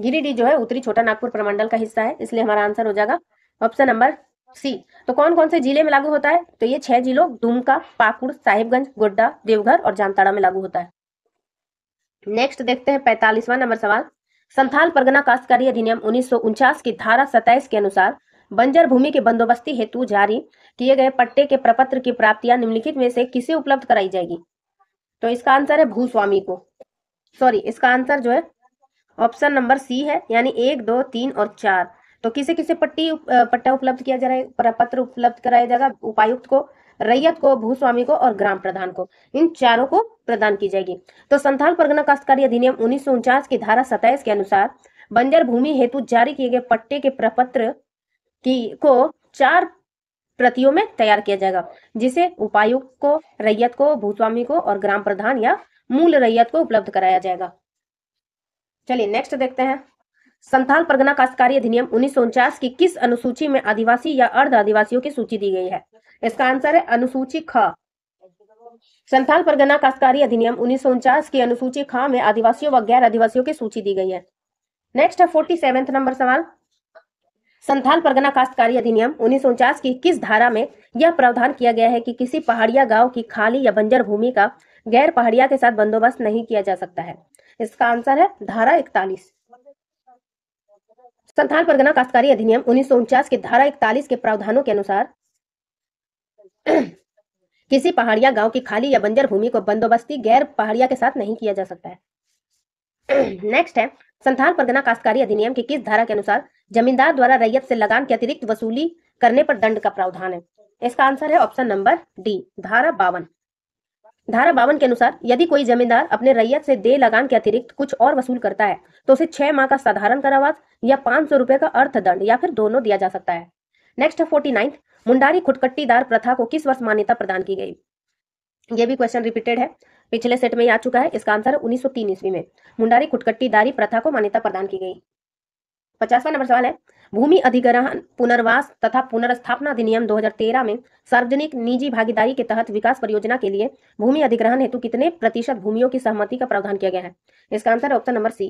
गिरिडीह जो है उत्तरी छोटा नागपुर प्रमंडल का हिस्सा है इसलिए हमारा आंसर हो जाएगा ऑप्शन नंबर सी तो कौन कौन से जिले में लागू होता है तो ये छह जिलों दुमका पाकुड़ साहिबगंज गोड्डा देवघर और जामताड़ा में लागू होता है नेक्स्ट देखते हैं पैतालीसवां नंबर सवाल संथाल परगना काश्तकारी अधिनियम उन्नीस की धारा सत्ताईस के अनुसार बंजर भूमि के बंदोबस्ती हेतु जारी किए गए पट्टे के प्रपत्र की प्राप्तियां निम्नलिखित में से किसे उपलब्ध कराई जाएगी तो इसका आंसर है भूस्वामी को सॉरी इसका आंसर जो है ऑप्शन नंबर सी है यानी एक दो तीन और चार तो किसे किसे पट्टी पट्टा उपलब्ध किया जा रहा है पत्र उपलब्ध कराया जाएगा उपायुक्त को रैयत को भूस्वामी को और ग्राम प्रधान को इन चारों को प्रदान की जाएगी तो संथाल परगना काश्तकारी अधिनियम उन्नीस की धारा सताइस के अनुसार बंजर भूमि हेतु जारी किए गए पट्टे के प्रपत्र की को चार प्रतियों में तैयार किया जाएगा जिसे उपायुक्त को रैयत को भूस्वामी को और ग्राम प्रधान या मूल रैयत को उपलब्ध कराया जाएगा चलिए नेक्स्ट देखते हैं संथाल परगना काश्तकारी अधिनियम उन्नीस की किस अनुसूची में आदिवासी या अर्ध आदिवासियों की सूची दी गई है इसका आंसर है अनुसूची ख संथाल परगना काश्तकारी अधिनियम उन्नीस की अनुसूची ख में आदिवासियों व गैर आदिवासियों की सूची दी गई है नेक्स्ट है फोर्टी सेवेंथ नंबर सवाल संथाल परगना काश्तकारी अधिनियम उन्नीस की किस धारा में यह प्रावधान किया गया है कि किसी पहाड़िया गांव की खाली या बंजर भूमि का गैर पहाड़िया के साथ बंदोबस्त नहीं किया जा सकता है इसका आंसर है धारा इकतालीस संथाल परगना काश्तकारी अधिनियम उन्नीस के धारा इकतालीस के प्रावधानों के अनुसार किसी पहाड़िया गांव की खाली या बंजर भूमि को बंदोबस्ती गैर पहाड़िया के साथ नहीं किया जा सकता है नेक्स्ट है संथाल परगना काश्तकारी अधिनियम की किस धारा के अनुसार जमींदार द्वारा रैयत से लगान के अतिरिक्त वसूली करने पर दंड का प्रावधान है इसका आंसर है ऑप्शन नंबर डी धारा बावन धारा बावन के अनुसार यदि कोई जमींदार अपने रैयत से दे लगान के अतिरिक्त कुछ और वसूल करता है तो उसे छह माह का साधारण करावास या पांच सौ रुपए का अर्थदंड या फिर दोनों दिया जा सकता है नेक्स्ट है फोर्टी नाइन्थ मुंडारी खुटकट्टीदार प्रथा को किस वर्ष मान्यता प्रदान की गई ये भी क्वेश्चन रिपीटेड है पिछले सेट में आ चुका है इसका आंसर है उन्नीस ईस्वी में मुंडारी खुटकट्टीदारी प्रथा को मान्यता प्रदान की गई पचासवा नंबर सवाल है भूमि अधिग्रहण पुनर्वास तथा पुनर्स्थापना अधिनियम 2013 में सार्वजनिक निजी भागीदारी के तहत विकास परियोजना के लिए भूमि अधिग्रहण हेतु कितने प्रतिशत भूमियों की सहमति का प्रावधान किया गया है इसका आंसर है ऑप्शन नंबर सी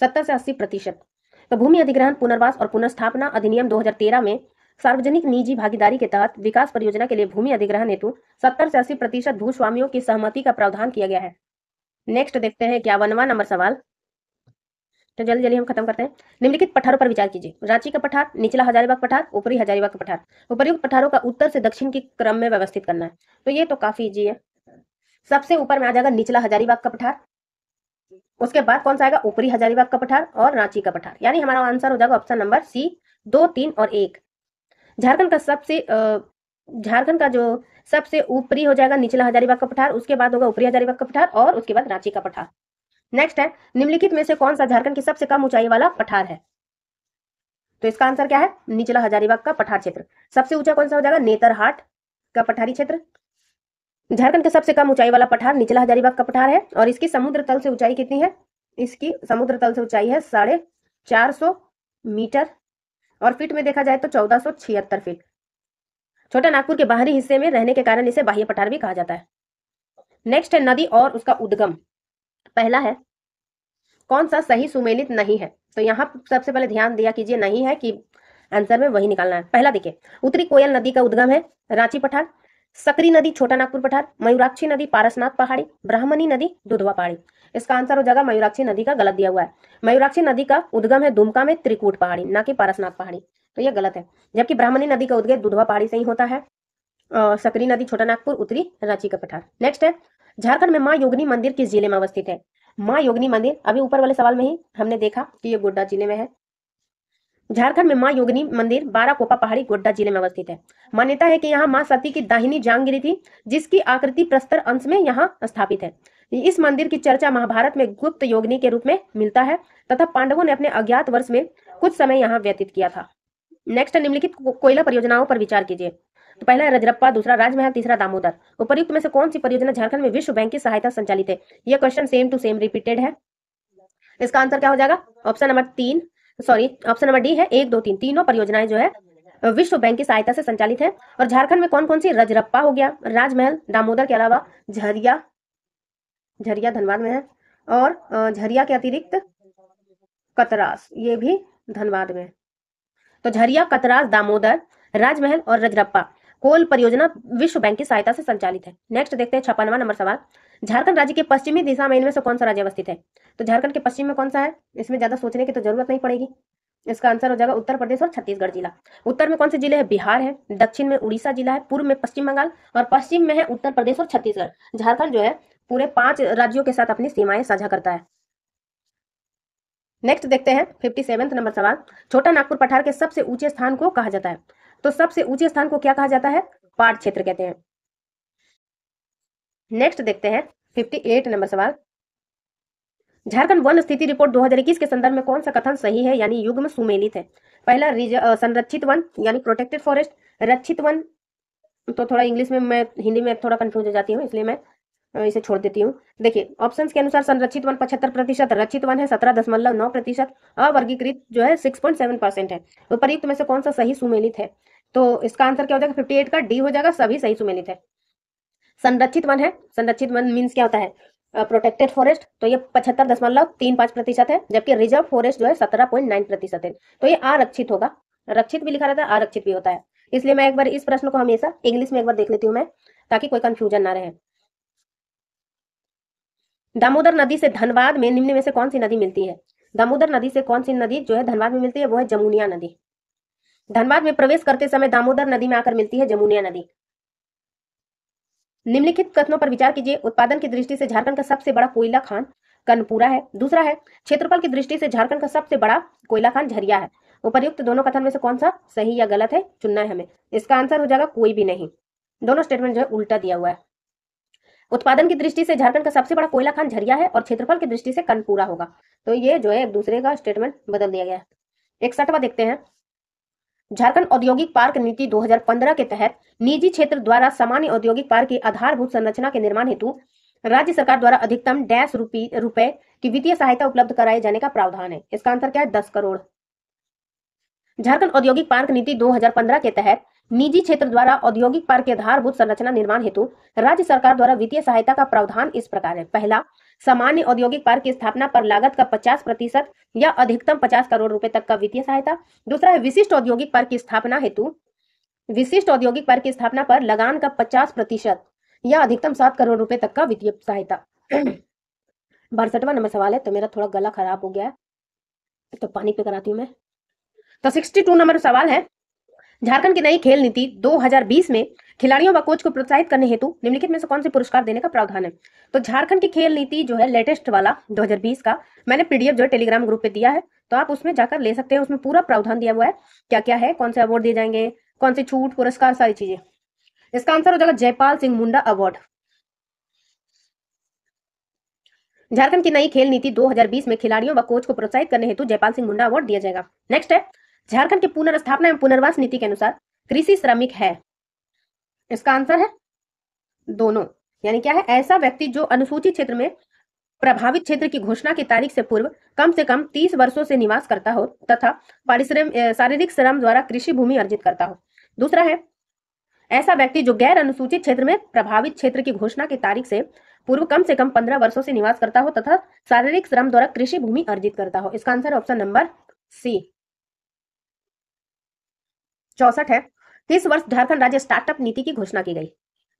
सत्तर से अस्सी प्रतिशत तो भूमि अधिग्रहण पुनर्वास और पुनर्स्थापना अधिनियम दो में सार्वजनिक निजी भागीदारी के तहत विकास परियोजना के लिए भूमि अधिग्रहण हेतु सत्तर से अस्सी प्रतिशत भूस्वामियों की सहमति का प्रावधान किया गया है नेक्स्ट देखते हैं क्या नंबर सवाल तो जल्दी जल्दी हम खत्म करते हैं निम्नलिखित पठारों पर विचार कीजिए रांची का पठार निचला हजारीबाग पठार ऊपरी हजारीबाग का पठार उपरयुक्त पठारों का उत्तर से दक्षिण के क्रम में व्यवस्थित करना है तो ये तो काफी इजी है सबसे ऊपर में आ जाएगा निचला हजारीबाग का पठार उसके बाद कौन सा आएगा ऊपरी हजारीबाग का पठार और रांची का पठार यानी हमारा आंसर हो जाएगा ऑप्शन नंबर सी दो तीन और एक झारखंड का सबसे झारखंड का जो सबसे ऊपरी हो जाएगा निचला हजारीबाग का पठार उसके बाद होगा ऊपरी हजारीबाग का पठार और उसके बाद रांची का पठार नेक्स्ट है निम्नलिखित में से कौन सा झारखंड की सबसे कम ऊंचाई वाला पठार है तो इसका आंसर क्या है निचला हजारीबाग का पठार क्षेत्र सबसे ऊंचा कौन सा हो जाएगा नेतरहाट का पठारी क्षेत्र झारखंड का सबसे कम ऊंचाई वाला पठार निचला हजारीबाग का पठार है और इसकी समुद्र तल से ऊंचाई कितनी है इसकी समुद्र तल से ऊंचाई है साढ़े चार सौ मीटर और फीट में देखा जाए तो चौदह सौ छिहत्तर फीट छोटा नागपुर के बाहरी हिस्से में रहने के कारण इसे बाह्य पठार भी कहा जाता है नेक्स्ट है नदी और उसका उद्गम पहला है कौन सा सही सुमेलित नहीं है तो यहाँ सबसे पहले ध्यान दिया कीजिए नहीं है कि आंसर में वही निकालना है पहला देखिए उत्तरी कोयल नदी का उद्गम है रांची पठार सकरी नदी छोटा नागपुर पठार मयूराक्षी नदी पारसनाथ पहाड़ी ब्राह्मणी नदी दुधवा पहाड़ी इसका आंसर हो जाएगा मयूराक्षी नदी का गलत दिया हुआ है मयूराक्षी नदी का उद्गम है दुमका में त्रिकूट पहाड़ी ना कि पारसनाथ पहाड़ी तो यह गलत है जबकि ब्राह्मणी नदी का उद्गम दुधवा पहाड़ी से ही होता है सकरी नदी छोटा नागपुर उत्तरी रांची का पठार नेक्स्ट है झारखंड में माँ योगिनी मंदिर किस जिले में अवस्थित है माँ योगिनी मंदिर अभी ऊपर वाले सवाल में ही हमने देखा कि ये गोड्डा जिले में है झारखंड में माँ योगिनी मंदिर कोपा पहाड़ी गोड्डा जिले में अवस्थित है मान्यता है कि यहाँ माँ सती की दाहिनी जांग गिरी थी जिसकी आकृति प्रस्तर अंश में यहाँ स्थापित है इस मंदिर की चर्चा महाभारत में गुप्त योगिनी के रूप में मिलता है तथा पांडवों ने अपने अज्ञात वर्ष में कुछ समय यहाँ व्यतीत किया था नेक्स्ट निम्नलिखित कोयला परियोजनाओं पर विचार कीजिए तो पहला है रजरप्पा दूसरा राजमहल तीसरा दामोदर उपयुक्त तो में से कौन सी परियोजना झारखंड में विश्व बैंक की सहायता संचालित है यह question same to same repeated है इसका आंसर क्या हो जाएगा ऑप्शन नंबर तीन सॉरी ऑप्शन नंबर डी है एक दो तीन तीनों परियोजनाएं जो है विश्व बैंक की सहायता से संचालित है और झारखंड में कौन कौन सी रजरप्पा हो गया राजमहल दामोदर के अलावा झरिया झरिया धनबाद में है और झरिया के अतिरिक्त कतरास ये भी धनबाद में तो झरिया कतरास दामोदर राजमहल और रजरप्पा कोल परियोजना विश्व बैंक की सहायता से संचालित है नेक्स्ट देखते हैं छप्पनवा नंबर सवाल झारखंड राज्य के पश्चिमी दिशा में इनमें से कौन सा राज्य अवस्थित है तो झारखंड के पश्चिम में कौन सा है इसमें ज्यादा सोचने की तो जरूरत नहीं पड़ेगी इसका आंसर हो जाएगा उत्तर प्रदेश और छत्तीसगढ़ जिला उत्तर में कौन से जिले हैं बिहार है दक्षिण में उड़ीसा जिला है पूर्व में पश्चिम बंगाल और पश्चिम में है उत्तर प्रदेश और छत्तीसगढ़ झारखंड जो है पूरे पांच राज्यों के साथ अपनी सीमाएं साझा करता है नेक्स्ट देखते हैं फिफ्टी सेवेंथ नंबर सवाल छोटा नागपुर पठार के सबसे ऊंचे स्थान को कहा जाता है तो सबसे ऊंचे स्थान को क्या कहा जाता है पाठ क्षेत्र कहते हैं नेक्स्ट देखते हैं 58 नंबर सवाल झारखंड वन स्थिति रिपोर्ट 2021 के संदर्भ में कौन सा कथन सही है यानी युग में सुमेलित है पहला संरक्षित वन यानी प्रोटेक्टेड फॉरेस्ट रक्षित वन तो थोड़ा इंग्लिश में मैं हिंदी में थोड़ा कंफ्यूज हो जाती हूँ इसलिए मैं इसे छोड़ देती हूँ देखिए ऑप्शंस के अनुसार संरक्षित वन पचहत्तर प्रतिशत रक्षित वन है सत्रह दशमलव नौ प्रतिशत अवर्गीकृत जो है सिक्स पॉइंट सेवन परसेंट है उपयुक्त में से कौन सा सही सुमेलित है तो इसका आंसर क्या हो जाएगा फिफ्टी का डी हो जाएगा सभी सही सुमेलित है संरक्षित वन है संरक्षित वन मीन्स क्या होता है प्रोटेक्टेड फॉरेस्ट तो ये पचहत्तर दशमलव तीन पांच प्रतिशत है जबकि रिजर्व फॉरेस्ट जो है सत्रह पॉइंट नाइन प्रतिशत है तो ये आरक्षित होगा रक्षित भी लिखा रहता है आरक्षित भी होता है इसलिए मैं एक बार इस प्रश्न को हमेशा इंग्लिश में एक बार देख लेती हूँ मैं ताकि कोई कंफ्यूजन ना रहे दामोदर नदी से धनबाद में निम्न में से कौन सी नदी मिलती है दामोदर नदी से कौन सी नदी जो है धनबाद में मिलती है वो है जमुनिया नदी धनबाद में प्रवेश करते समय दामोदर नदी में आकर मिलती है जमुनिया नदी निम्नलिखित कथनों पर विचार कीजिए उत्पादन की दृष्टि से झारखंड का सबसे बड़ा कोयला खान कनपुरा है दूसरा है क्षेत्रफल की दृष्टि से झारखंड का सबसे बड़ा कोयला खान झरिया है उपर्युक्त दोनों कथन में से कौन सा सही या गलत है चुनना है हमें इसका आंसर हो जाएगा कोई भी नहीं दोनों स्टेटमेंट जो है उल्टा दिया हुआ है उत्पादन की दृष्टि से झारखंड का सबसे बड़ा कोयला खान झरिया है और क्षेत्रफल की दृष्टि से कर्णपुरा होगा तो ये जो है एक दूसरे का स्टेटमेंट बदल दिया गया है एक सटवा देखते हैं झारखंड औद्योगिक पार्क नीति 2015 के तहत निजी क्षेत्र द्वारा सामान्य औद्योगिक पार्क की आधारभूत संरचना के निर्माण हेतु राज्य सरकार द्वारा अधिकतम डैश रूपी रुपए की वित्तीय सहायता उपलब्ध कराए जाने का प्रावधान है इसका अंतर क्या है दस करोड़ झारखंड औद्योगिक पार्क नीति 2015 के तहत निजी क्षेत्र द्वारा औद्योगिक पार्क के आधारभूत संरचना निर्माण हेतु राज्य सरकार द्वारा वित्तीय सहायता का प्रावधान इस प्रकार है पहला सामान्य औद्योगिक पार्क की स्थापना पर लागत का 50 प्रतिशत या अधिकतम 50 करोड़ रुपए तक का वित्तीय सहायता दूसरा है विशिष्ट औद्योगिक पार्क की स्थापना हेतु विशिष्ट औद्योगिक पार्क की स्थापना पर लगान का पचास प्रतिशत या अधिकतम सात करोड़ रुपए तक का वित्तीय सहायता बासठवा नंबर सवाल है तो मेरा थोड़ा गला खराब हो गया है तो पानी पे कराती हूँ मैं तो सिक्सटी नंबर सवाल है झारखंड की नई खेल नीति 2020 में खिलाड़ियों व कोच को प्रोत्साहित करने हेतु निम्नलिखित में से कौन से पुरस्कार देने का प्रावधान है तो झारखंड की खेल नीति जो है लेटेस्ट वाला 2020 का मैंने पीडीएफ जो है टेलीग्राम ग्रुप पे दिया है तो आप उसमें जाकर ले सकते हैं उसमें पूरा प्रावधान दिया हुआ है क्या क्या है कौन से अवार्ड दिए जाएंगे कौन से छूट पुरस्कार सारी चीजें इसका आंसर हो जाएगा जयपाल सिंह मुंडा अवार्ड झारखंड की नई खेल नीति 2020 में खिलाड़ियों व कोच को प्रोत्साहित करने हेतु जयपाल सिंह मुंडा अवार्ड दिया जाएगा नेक्स्ट है झारखंड की पुनर्स्थापना एवं पुनर्वास नीति के अनुसार कृषि श्रमिक है इसका आंसर है दोनों यानी क्या है ऐसा व्यक्ति जो अनुसूचित क्षेत्र में प्रभावित क्षेत्र की घोषणा की तारीख से पूर्व कम से कम तीस वर्षों से निवास करता हो तथा पारिश्रम शारीरिक श्रम द्वारा कृषि भूमि अर्जित करता हो दूसरा है ऐसा व्यक्ति जो गैर अनुसूचित क्षेत्र में प्रभावित क्षेत्र की घोषणा की तारीख से पूर्व कम से कम पंद्रह वर्षों से निवास करता हो तथा शारीरिक श्रम द्वारा कृषि भूमि अर्जित करता हो इसका आंसर ऑप्शन नंबर सी चौसठ है इस वर्ष झारखंड राज्य स्टार्टअप नीति की घोषणा की गई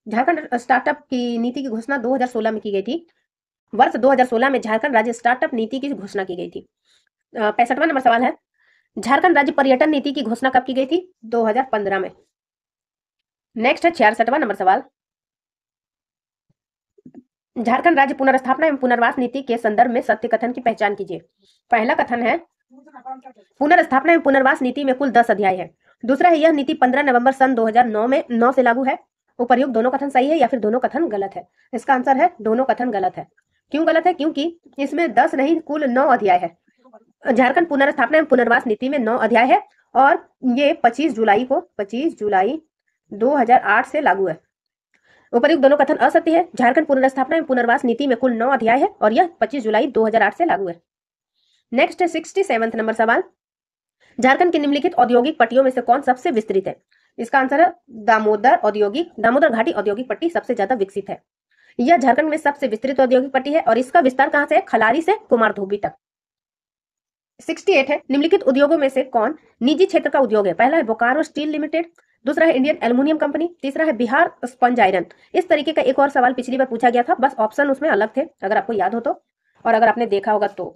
झारखंड स्टार्टअप की नीति की घोषणा 2016 में की गई थी वर्ष 2016 में झारखंड राज्य स्टार्टअप नीति की घोषणा की गई थी पैंसठवा नंबर सवाल है झारखंड राज्य पर्यटन नीति की घोषणा कब की गई थी 2015 में नेक्स्ट है छियासठवा नंबर सवाल झारखंड राज्य पुनर्स्थापना एवं पुनर्वास नीति के संदर्भ में सत्य कथन की पहचान कीजिए पहला कथन है पुनर्स्थापना एवं पुनर्वास नीति में कुल दस अध्याय है दूसरा है यह नीति 15 नवंबर सन 2009 में नौ से लागू है उपरयुक्त दोनों कथन सही है या फिर दोनों कथन गलत है इसका आंसर है दोनों कथन गलत है क्यों गलत है क्योंकि इसमें दस नहीं कुल नौ अध्याय है झारखंड पुनर्स्थापना एवं पुनर्वास नीति में नौ अध्याय है और ये 25 जुलाई को 25 जुलाई 2008 से लागू है उपरयुक्त दोनों कथन असत्य है झारखंड पुनर्स्थापना एवं पुनर्वास नीति में कुल नौ अध्याय है और यह 25 जुलाई 2008 से लागू है नेक्स्ट है सिक्सटी सेवंथ नंबर सवाल झारखंड के निम्नलिखित औद्योगिक पट्टियों में से कौन सबसे विस्तृत है इसका आंसर है दामोदर औद्योगिक दामोदर घाटी औद्योगिक पट्टी सबसे ज्यादा विकसित है यह झारखंड में सबसे विस्तृत औद्योगिक पट्टी है और इसका विस्तार कहां से है खलारी से कुमार धोबी तक 68 है निम्नलिखित उद्योगों में से कौन निजी क्षेत्र का उद्योग है पहला है बोकारो स्टील लिमिटेड दूसरा है इंडियन एल्यूमिनियम कंपनी तीसरा है बिहार स्पंज आयरन इस तरीके का एक और सवाल पिछली बार पूछा गया था बस ऑप्शन उसमें अलग थे अगर आपको याद हो तो और अगर आपने देखा होगा तो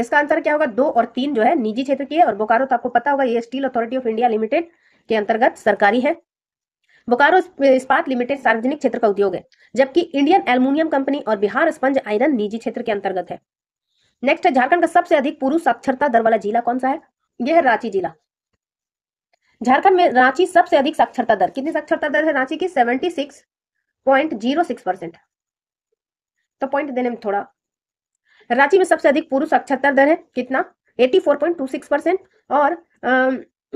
इसका आंसर क्या होगा दो और तीन जो है निजी क्षेत्र की है और बोकारो तो आपको पता होगा ये steel authority of India limited के अंतर्गत सरकारी है बोकारो इस्पात लिमिटेड सार्वजनिक क्षेत्र का उद्योग है जबकि इंडियन एल्यूमिनियम कंपनी और बिहार स्पंज आयरन निजी क्षेत्र के अंतर्गत है नेक्स्ट है झारखंड का सबसे अधिक पुरुष साक्षरता दर वाला जिला कौन सा है यह है रांची जिला झारखंड में रांची सबसे अधिक साक्षरता दर कितनी साक्षरता दर है रांची की seventy six point zero six percent तो पॉइंट देने में थोड़ा रांची में सबसे अधिक पुरुष साक्षरता दर है कितना 84.26 परसेंट और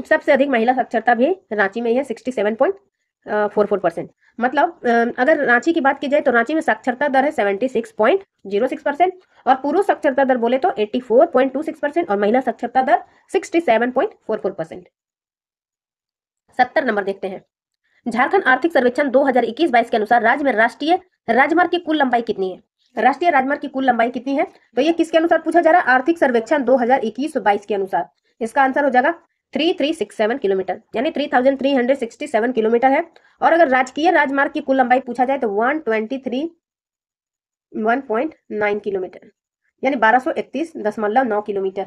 सबसे अधिक महिला साक्षरता भी रांची में ही है 67.44 परसेंट मतलब अगर रांची की बात की जाए तो रांची में साक्षरता दर है 76.06 परसेंट और पुरुष साक्षरता दर बोले तो 84.26 परसेंट और महिला साक्षरता दर 67.44 परसेंट सत्तर नंबर देखते हैं झारखंड आर्थिक सर्वेक्षण 2021-22 के अनुसार राज्य में राष्ट्रीय राजमार्ग की कुल लंबाई कितनी है राष्ट्रीय राजमार्ग की कुल लंबाई कितनी है तो ये किसके अनुसार पूछा जा रहा है आर्थिक सर्वेक्षण दो हजार इक्कीस बाईस के अनुसार इसका आंसर हो जाएगा थ्री थ्री सेवन किलोमीटर यानी 3367 किलोमीटर है और अगर राजकीय राजमार्ग की कुल लंबाई पूछा जाए तो 123 1.9 किलोमीटर यानी बारह सौ इकतीस दशमलव नौ किलोमीटर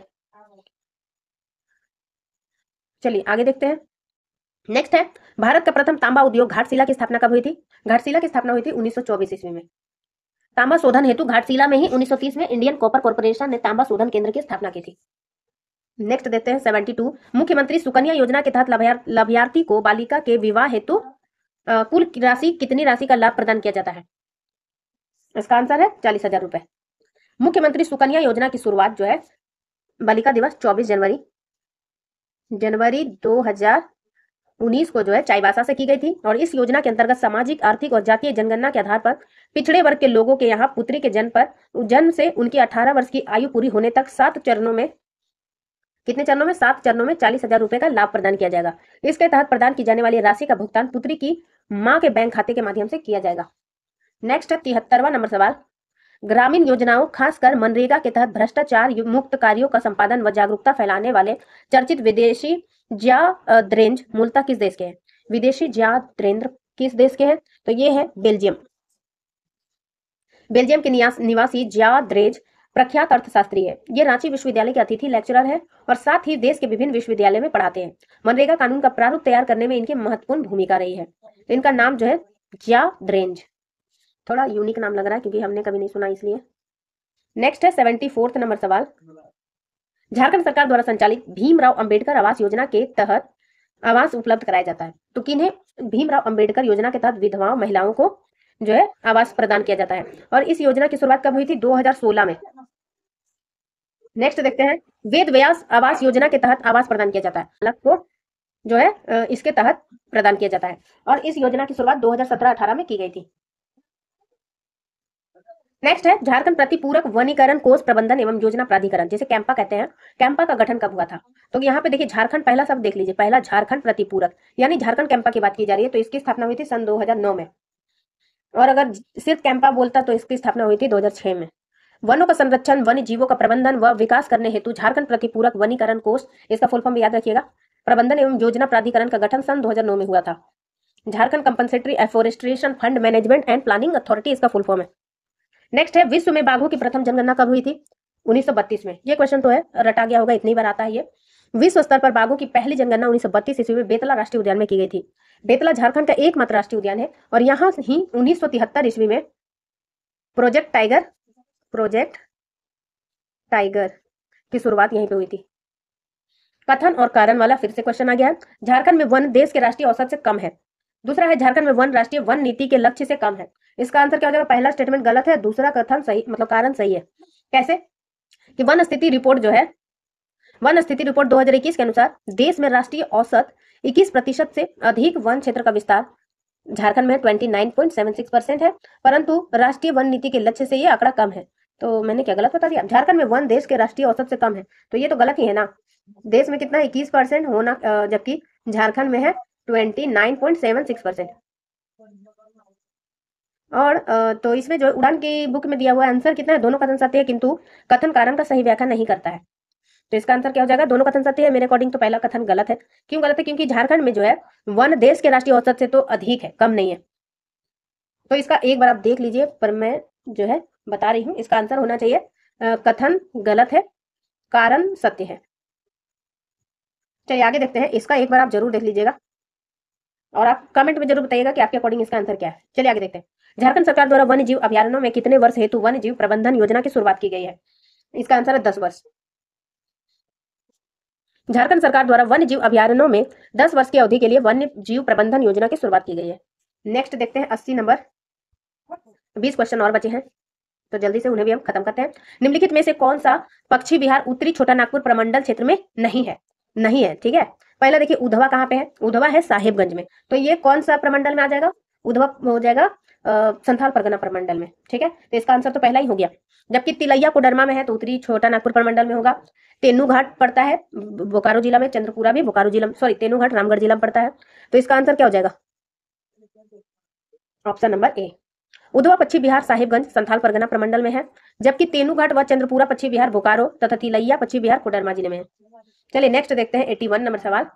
चलिए आगे देखते हैं नेक्स्ट है भारत का प्रथम तांबा उद्योग घाटशिला की स्थापना कब हुई थी घाटशिला की स्थापना हुई थी 1924 ईस्वी में तांबा शोधन हेतु घाटशिला में ही 1930 में इंडियन कॉपर कॉर्पोरेशन ने तांबा शोधन केंद्र की स्थापना की थी नेक्स्ट देते हैं 72 मुख्यमंत्री सुकन्या योजना के तहत लाभार्थी को बालिका के विवाह हेतु कुल राशि कितनी राशि का लाभ प्रदान किया जाता है इसका आंसर है चालीस मुख्यमंत्री सुकन्या योजना की शुरुआत जो है बालिका दिवस चौबीस जनवरी जनवरी दो उन्नीस को जो है चाईबासा से की गई थी और इस योजना के अंतर्गत सामाजिक आर्थिक और जातीय जनगणना के आधार पर पिछड़े वर्ग के लोगों के यहाँ पुत्री के जन्म पर जन्म से उनकी अठारह वर्ष की आयु पूरी होने तक सात चरणों में कितने चरणों में सात चरणों में चालीस हजार रुपए का लाभ प्रदान किया जाएगा इसके तहत प्रदान की जाने वाली राशि का भुगतान पुत्री की माँ के बैंक खाते के माध्यम से किया जाएगा नेक्स्ट है तिहत्तरवा नंबर सवाल ग्रामीण योजनाओं खासकर मनरेगा के तहत भ्रष्टाचार मुक्त कार्यों का संपादन व जागरूकता फैलाने वाले चर्चित विदेशी ज्या द्रेंज मूलता किस देश के हैं विदेशी ज्या द्रेंद्र किस देश के हैं तो ये है बेल्जियम बेल्जियम के निवासी ज्या द्रेज प्रख्यात अर्थशास्त्री है ये रांची विश्वविद्यालय के अतिथि लेक्चरर है और साथ ही देश के विभिन्न विश्वविद्यालय में पढ़ाते हैं मनरेगा कानून का प्रारूप तैयार करने में इनकी महत्वपूर्ण भूमिका रही है तो इनका नाम जो है ज्या द्रेंज थोड़ा यूनिक नाम लग रहा है क्योंकि हमने कभी नहीं सुना इसलिए नेक्स्ट है सेवेंटी फोर्थ नंबर सवाल झारखंड सरकार द्वारा संचालित भीमराव अंबेडकर आवास योजना के तहत आवास उपलब्ध कराया जाता है तो किन्हें भीमराव अंबेडकर योजना के तहत विधवाओं महिलाओं को जो है आवास प्रदान किया जाता है और इस योजना की शुरुआत कब हुई थी 2016 में नेक्स्ट देखते हैं वेद व्यास आवास योजना के तहत आवास प्रदान किया जाता है को जो है इसके तहत प्रदान किया जाता है और इस योजना की शुरुआत 2017-18 में की गई थी नेक्स्ट है झारखंड प्रतिपूरक वनीकरण कोष प्रबंधन एवं योजना प्राधिकरण जिसे कैंपा कहते हैं कैंपा का गठन कब हुआ था तो यहाँ पे देखिए झारखंड पहला सब देख लीजिए पहला झारखंड प्रतिपूरक यानी झारखंड कैंपा की बात की जा रही है तो इसकी स्थापना हुई थी सन 2009 में और अगर सिर्फ कैंपा बोलता तो इसकी स्थापना हुई थी छह में वनों का संरक्षण वन्य जीवों का प्रबंधन व विकास करने हेतु झारखंड प्रतिपूरक वनीकरण कोष इसका फुल फॉर्म याद रखिएगा प्रबंधन एवं योजना प्राधिकरण का गठन सन नौ में हुआ था Jharkhand compensatory afforestation fund management and planning authority इसका फुलफॉर्म है नेक्स्ट है विश्व में बाघों की प्रथम जनगणना कब हुई थी 1932 में ये क्वेश्चन तो है रटा गया होगा इतनी बार आता है ये विश्व स्तर पर बाघों की पहली जनगणना उन्नीस सौ ईस्वी में बेतला राष्ट्रीय उद्यान में की गई थी बेतला झारखंड का एकमात्र राष्ट्रीय उद्यान है और यहाँ ही उन्नीस ईस्वी में प्रोजेक्ट टाइगर प्रोजेक्ट टाइगर की शुरुआत यहीं पे हुई थी कथन और कारण वाला फिर से क्वेश्चन आ गया है झारखंड में वन देश के राष्ट्रीय औसत से कम है दूसरा है झारखंड में वन राष्ट्रीय वन नीति के लक्ष्य से कम है इसका आंसर क्या हो जाएगा पहला स्टेटमेंट गलत है दूसरा कथन सही मतलब कारण सही है कैसे कि वन स्थिति रिपोर्ट जो है वन स्थिति रिपोर्ट 2021 के अनुसार देश में राष्ट्रीय औसत 21 प्रतिशत से अधिक वन क्षेत्र का विस्तार झारखंड में 29.76 परसेंट है परंतु राष्ट्रीय वन नीति के लक्ष्य से ये आंकड़ा कम है तो मैंने क्या गलत बता दिया झारखंड में वन देश के राष्ट्रीय औसत से कम है तो ये तो गलत ही है ना देश में कितना इक्कीस परसेंट होना जबकि झारखंड में है twenty nine point seven six percent और तो इसमें जो उड़ान की बुक में दिया हुआ आंसर कितना है दोनों कथन सत्य है किंतु कथन कारण का सही व्याख्या नहीं करता है तो इसका आंसर क्या हो जाएगा दोनों कथन सत्य है मेरे अकॉर्डिंग तो पहला कथन गलत है क्यों गलत है क्योंकि झारखंड में जो है वन देश के राष्ट्रीय औसत से तो अधिक है कम नहीं है तो इसका एक बार आप देख लीजिए पर मैं जो है बता रही हूँ इसका आंसर होना चाहिए कथन गलत है कारण सत्य है चलिए आगे देखते हैं इसका एक बार आप जरूर देख लीजिएगा और आप कमेंट में जरूर बताइएगा कि आपके अकॉर्डिंग इसका आंसर क्या है चलिए आगे देखते हैं झारखंड सरकार द्वारा वन्य जीव अभ्यारणों में कितने वर्ष हेतु वन्य जीव प्रबंधन योजना की शुरुआत की गई है इसका आंसर है दस वर्ष झारखंड सरकार द्वारा वन्य जीव अभ्यारणों में दस वर्ष की अवधि के लिए वन्य जीव प्रबंधन योजना की शुरुआत की गई है नेक्स्ट देखते हैं अस्सी नंबर बीस क्वेश्चन और बचे हैं तो जल्दी से उन्हें भी हम खत्म करते हैं निम्नलिखित में से कौन सा पक्षी बिहार उत्तरी छोटा नागपुर प्रमंडल क्षेत्र में नहीं है नहीं है ठीक है पहला देखिए उधवा कहाँ पे है उधवा है साहेबगंज में तो ये कौन सा प्रमंडल में आ जाएगा उधवा हो जाएगा संथाल परगना प्रमंडल में ठीक है तो इसका आंसर तो पहला ही हो गया जबकि तिलैया कोडरमा में है तो उत्तरी छोटा नागपुर प्रमंडल में होगा तेनू घाट पड़ता है बोकारो जिला में चंद्रपुरा भी बोकारो जिला सॉरी तेनू घाट रामगढ़ जिला में पड़ता है तो इसका आंसर क्या हो जाएगा ऑप्शन नंबर ए उधवा पश्चिम बिहार साहिबगंज संथाल परगना प्रमंडल में है जबकि तेनूघाट व चंद्रपुरा पश्चिम बिहार बोकारो तथा तिलैया पश्चिम बिहार कोडरमा जिले में है चलिए नेक्स्ट देखते हैं एटी वन नंबर सवाल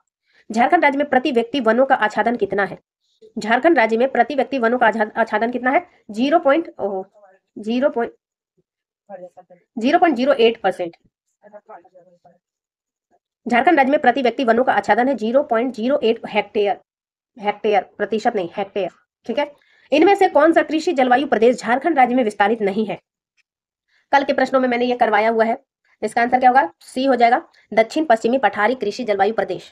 झारखंड राज्य में प्रति व्यक्ति वनों का आच्छादन कितना है झारखंड राज्य में प्रति व्यक्ति वनों का आच्छादन कितना है zero point zero point zero point zero eight percent Jharkhand राज्य में प्रति व्यक्ति वनों का आच्छादन है zero point zero eight hectare hectare प्रतिशत नहीं हेक्टेयर ठीक है इनमें से कौन सा कृषि जलवायु प्रदेश झारखंड राज्य में विस्तारित नहीं है कल के प्रश्नों में मैंने ये करवाया हुआ है इसका आंसर क्या होगा सी हो जाएगा दक्षिण पश्चिमी पठारी कृषि जलवायु प्रदेश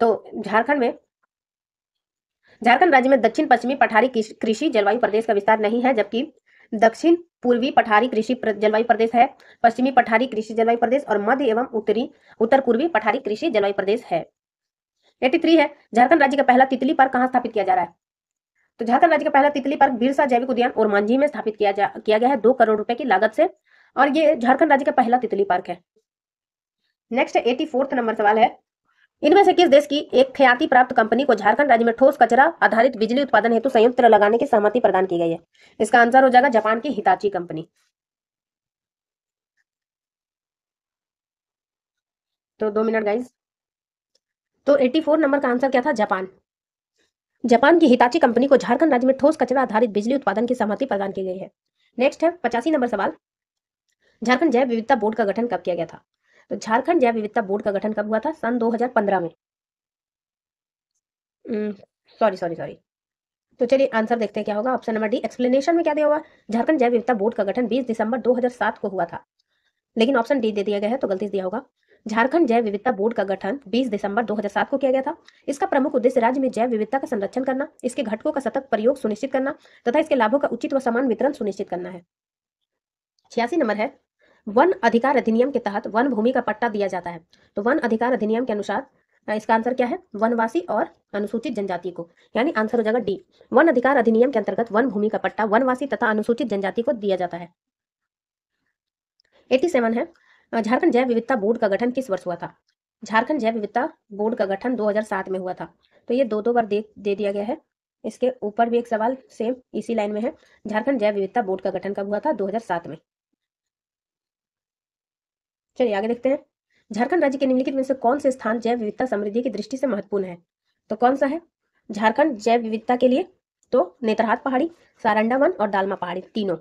तो झारखंड में झारखंड राज्य में दक्षिण पश्चिमी पठारी कृषि जलवायु प्रदेश का विस्तार नहीं है जबकि दक्षिण पूर्वी पठारी कृषि जलवायु प्रदेश है पश्चिमी पठारी कृषि जलवायु प्रदेश और मध्य एवं उत्तरी उत्तर पूर्वी पठारी कृषि जलवायु प्रदेश है एटी थ्री है झारखंड राज्य का पहला तितली पार्क कहाँ स्थापित किया जा रहा है तो झारखंड राज्य का पहला तितली पार्क बिरसा जैविक उद्यान और मांझी में स्थापित किया जा किया गया है दो करोड़ रुपए की लागत से और ये झारखंड राज्य का पहला तितली पार्क है नेक्स्ट एटी फोर्थ नंबर सवाल है इनमें से किस देश की एक ख्याति प्राप्त कंपनी को झारखंड राज्य में ठोस कचरा आधारित बिजली उत्पादन हेतु संयुक्त लगाने की सहमति प्रदान की गई है इसका आंसर हो जाएगा जापान की हिताची कंपनी तो दो मिनट गाइज तो 84 नंबर का आंसर क्या था जापान जापान की हिताची कंपनी को झारखंड राज्य में ठोस कचरा आधारित बिजली उत्पादन की सहमति प्रदान की गई है नेक्स्ट है पचासी नंबर सवाल झारखंड जैव विविधता बोर्ड का गठन कब किया गया था तो झारखंड जैव विविधता बोर्ड का गठन कब हुआ था सन 2015 में सॉरी सॉरी सॉरी तो चलिए आंसर देखते हैं क्या होगा ऑप्शन नंबर डी एक्सप्लेनेशन में क्या दिया हुआ झारखंड जैव विविधता बोर्ड का गठन 20 दिसंबर 2007 को हुआ था लेकिन ऑप्शन डी दे दिया गया है तो गलती दिया होगा झारखंड जैव विविधता बोर्ड का गठन 20 दिसंबर 2007 को किया गया था इसका प्रमुख उद्देश्य राज्य में जैव विविधता का संरक्षण करना इसके घटकों का सतत प्रयोग सुनिश्चित करना तथा इसके लाभों का उचित व समान वितरण सुनिश्चित करना है छियासी नंबर है वन अधिकार अधिनियम के तहत वन भूमि का पट्टा दिया जाता है तो वन अधिकार अधिनियम के अनुसार इसका आंसर क्या है वनवासी और अनुसूचित जनजाति को यानी आंसर हो जाएगा डी वन अधिकार अधिनियम के अंतर्गत वन भूमि का पट्टा वनवासी तथा अनुसूचित जनजाति को दिया जाता है एटी सेवन है झारखंड जैव विविधता बोर्ड का गठन किस वर्ष हुआ था झारखंड जैव विविधता बोर्ड का गठन 2007 में हुआ था तो ये दो दो बार दे, दे दिया गया है इसके ऊपर भी एक सवाल सेम इसी लाइन में है झारखंड जैव विविधता बोर्ड का गठन कब हुआ था दो में चलिए आगे देखते हैं झारखंड राज्य के निम्नलिखित में से कौन से स्थान जैव विविधता समृद्धि की दृष्टि से महत्वपूर्ण है तो कौन सा है झारखंड जैव विविधता के लिए तो नेतरहाट पहाड़ी सारंडा वन और दालमा पहाड़ी तीनों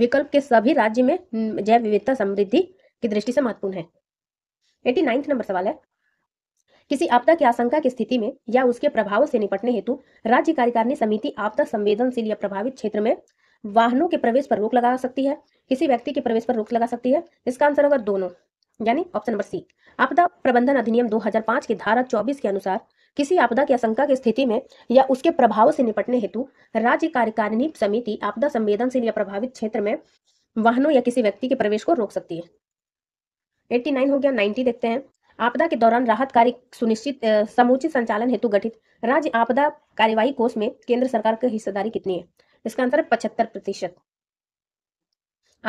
विकल्प के सभी राज्य में जैव विविधता समृद्धि की दृष्टि से महत्वपूर्ण है एटी नाइन्थ नंबर सवाल है किसी आपदा की आशंका की स्थिति में या उसके प्रभाव से निपटने हेतु राज्य कार्यकारिणी समिति आपदा संवेदनशील या प्रभावित क्षेत्र में वाहनों के प्रवेश पर रोक लगा सकती है किसी व्यक्ति के प्रवेश पर रोक लगा सकती है इसका आंसर होगा दोनों यानी ऑप्शन नंबर सी आपदा प्रबंधन अधिनियम 2005 की धारा 24 के अनुसार किसी आपदा की आशंका की स्थिति में या उसके प्रभाव से निपटने हेतु राज्य कार्यकारिणी समिति आपदा संवेदनशील या प्रभावित क्षेत्र में वाहनों या किसी व्यक्ति के प्रवेश को रोक सकती है 89 हो गया 90 देखते हैं आपदा के दौरान राहत कार्य सुनिश्चित समुचित संचालन हेतु गठित राज्य आपदा कार्यवाही कोष में केंद्र सरकार की हिस्सेदारी कितनी है इसका आंसर है पचहत्तर प्रतिशत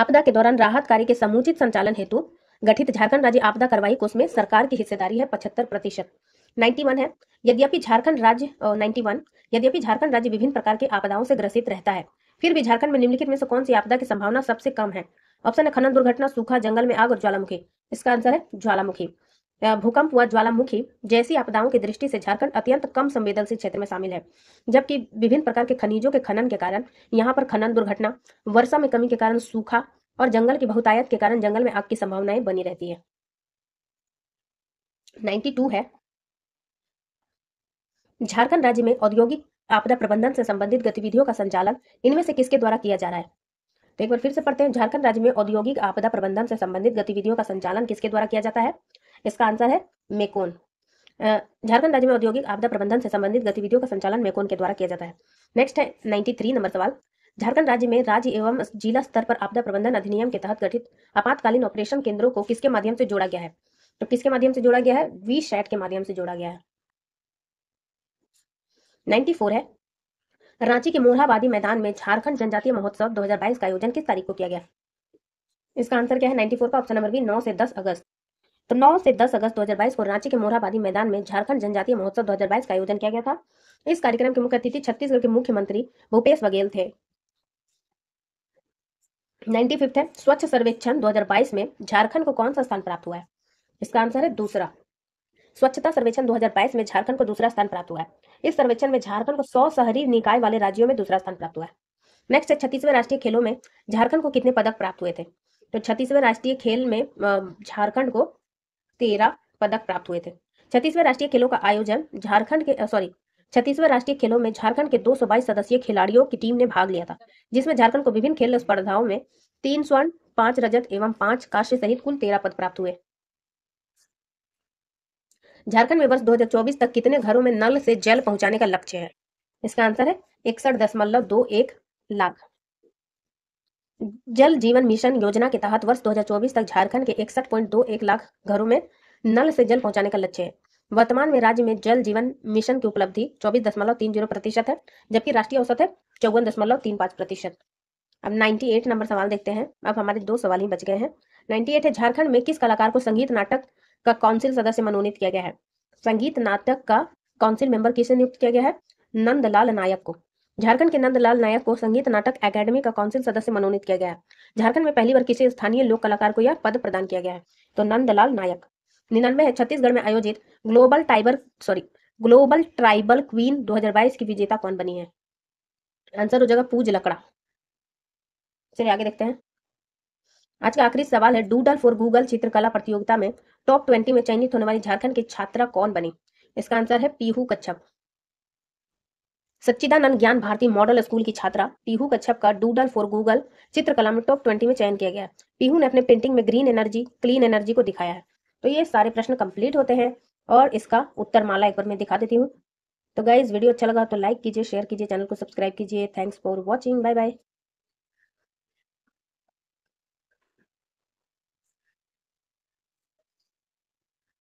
आपदा के दौरान राहत कार्य के समुचित संचालन हेतु गठित झारखंड राज्य आपदा कार्रवाई कोष में सरकार की हिस्सेदारी है पचहत्तर प्रतिशत नाइन्टी वन है यद्यपि झारखंड राज्य नाइन्टी वन यद्यपि झारखंड राज्य विभिन्न प्रकार के आपदाओं से ग्रसित रहता है फिर भी झारखंड में निम्नलिखित में से कौन सी आपदा की संभावना सबसे कम है ऑप्शन है खनन दुर्घटना सूखा जंगल में आग और ज्वालामुखी इसका आंसर है ज्वालामुखी भूकंप व ज्वालामुखी जैसी आपदाओं की दृष्टि से झारखंड अत्यंत कम संवेदनशील क्षेत्र में शामिल है जबकि विभिन्न प्रकार के खनिजों के खनन के कारण यहाँ पर खनन दुर्घटना वर्षा में कमी के कारण सूखा और जंगल की बहुतायत के कारण जंगल में आग की संभावनाएं बनी रहती है 92 है झारखंड राज्य में औद्योगिक आपदा प्रबंधन से संबंधित गतिविधियों का संचालन इनमें से किसके द्वारा किया जा रहा है तो एक बार फिर से पढ़ते हैं झारखंड राज्य में औद्योगिक आपदा प्रबंधन से संबंधित गतिविधियों का संचालन किसके द्वारा किया जाता है इसका आंसर है मेकोन झारखंड राज्य में औद्योगिक आपदा प्रबंधन से संबंधित गतिविधियों का संचालन मेकोन के द्वारा किया जाता है नेक्स्ट है नाइन्टी थ्री नंबर सवाल झारखंड राज्य में राज्य एवं जिला स्तर पर आपदा प्रबंधन अधिनियम के तहत गठित आपातकालीन ऑपरेशन केंद्रों को किसके माध्यम से जोड़ा गया है तो किसके माध्यम से जोड़ा गया है वी शैट के माध्यम से जोड़ा गया है नाइन्टी फोर है रांची के मोरहाबादी मैदान में झारखंड जनजातीय महोत्सव 2022 का आयोजन किस तारीख को किया गया इसका आंसर क्या है 94 का ऑप्शन नंबर बी 9 से 10 अगस्त तो 9 से 10 अगस्त 2022 को रांची के मोराबादी मैदान में झारखंड जनजातीय महोत्सव 2022 का आयोजन किया गया था इस कार्यक्रम के मुख्य अतिथि छत्तीसगढ़ के मुख्यमंत्री भूपेश बघेल थे नाइन्टी है स्वच्छ सर्वेक्षण 2022 में झारखंड को कौन सा स्थान प्राप्त हुआ है इसका आंसर है दूसरा स्वच्छता सर्वेक्षण 2022 में झारखंड को दूसरा स्थान प्राप्त हुआ है इस सर्वेक्षण में झारखंड को 100 शहरी निकाय वाले राज्यों में दूसरा स्थान प्राप्त हुआ है नेक्स्ट है छत्तीसवें राष्ट्रीय खेलों में झारखंड को कितने पदक प्राप्त हुए थे तो छत्तीसवें राष्ट्रीय खेल में झारखंड को तेरह पदक प्राप्त हुए थे छत्तीसवें राष्ट्रीय खेलों का आयोजन झारखंड के सॉरी छत्तीसवें राष्ट्रीय खेलों में झारखंड के 222 सदस्यीय खिलाड़ियों की टीम ने भाग लिया था जिसमें झारखंड को विभिन्न खेल स्पर्धाओं में तीन स्वर्ण पांच रजत एवं पांच काश्य सहित कुल तेरह पद प्राप्त हुए झारखंड में वर्ष 2024 तक कितने घरों में नल से जल पहुंचाने का लक्ष्य है इसका आंसर है इकसठ दशमलव दो एक लाख जल जीवन मिशन योजना के तहत वर्ष 2024 तक झारखंड के इकसठ पॉइंट दो एक लाख घरों में नल से जल पहुंचाने का लक्ष्य है वर्तमान में राज्य में जल जीवन मिशन की उपलब्धि चौबीस दशमलव तीन जीरो प्रतिशत है जबकि राष्ट्रीय औसत है चौवन दशमलव तीन पांच प्रतिशत अब एट नंबर सवाल देखते हैं अब हमारे दो सवाल ही बच गए हैं एट है झारखंड में किस कलाकार को संगीत नाटक का काउंसिल सदस्य मनोनीत किया गया है संगीत नाटक का काउंसिल मेंबर किसे नियुक्त किया गया है नंदलाल नायक को झारखंड के नंदलाल नायक को संगीत नाटक एकेडमी का काउंसिल सदस्य मनोनीत किया गया है झारखंड में पहली बार किसी स्थानीय लोक कलाकार को यह पद प्रदान किया गया है तो नंदलाल नायक निन्यानवे है छत्तीसगढ़ में आयोजित ग्लोबल टाइबर सॉरी ग्लोबल ट्राइबल क्वीन 2022 की विजेता कौन बनी है आंसर हो जाएगा पूज लकड़ा चलिए आगे देखते हैं आज का आखिरी सवाल है डूडल फॉर गूगल चित्रकला प्रतियोगिता में टॉप ट्वेंटी में चयनित होने वाली झारखंड की छात्रा कौन बनी इसका आंसर है पीहू कच्छप सच्चिदानंद ज्ञान भारती मॉडल स्कूल की छात्रा पीहू कच्छप का डूडल फॉर गूगल चित्रकला में टॉप ट्वेंटी में चयन किया गया पीहू ने अपने पेंटिंग में ग्रीन एनर्जी क्लीन एनर्जी को दिखाया है तो ये सारे प्रश्न कंप्लीट होते हैं और इसका उत्तर माला एक बार मैं दिखा देती हूँ तो गाइज वीडियो अच्छा लगा तो लाइक कीजिए शेयर कीजिए चैनल को सब्सक्राइब कीजिए thanks for watching bye bye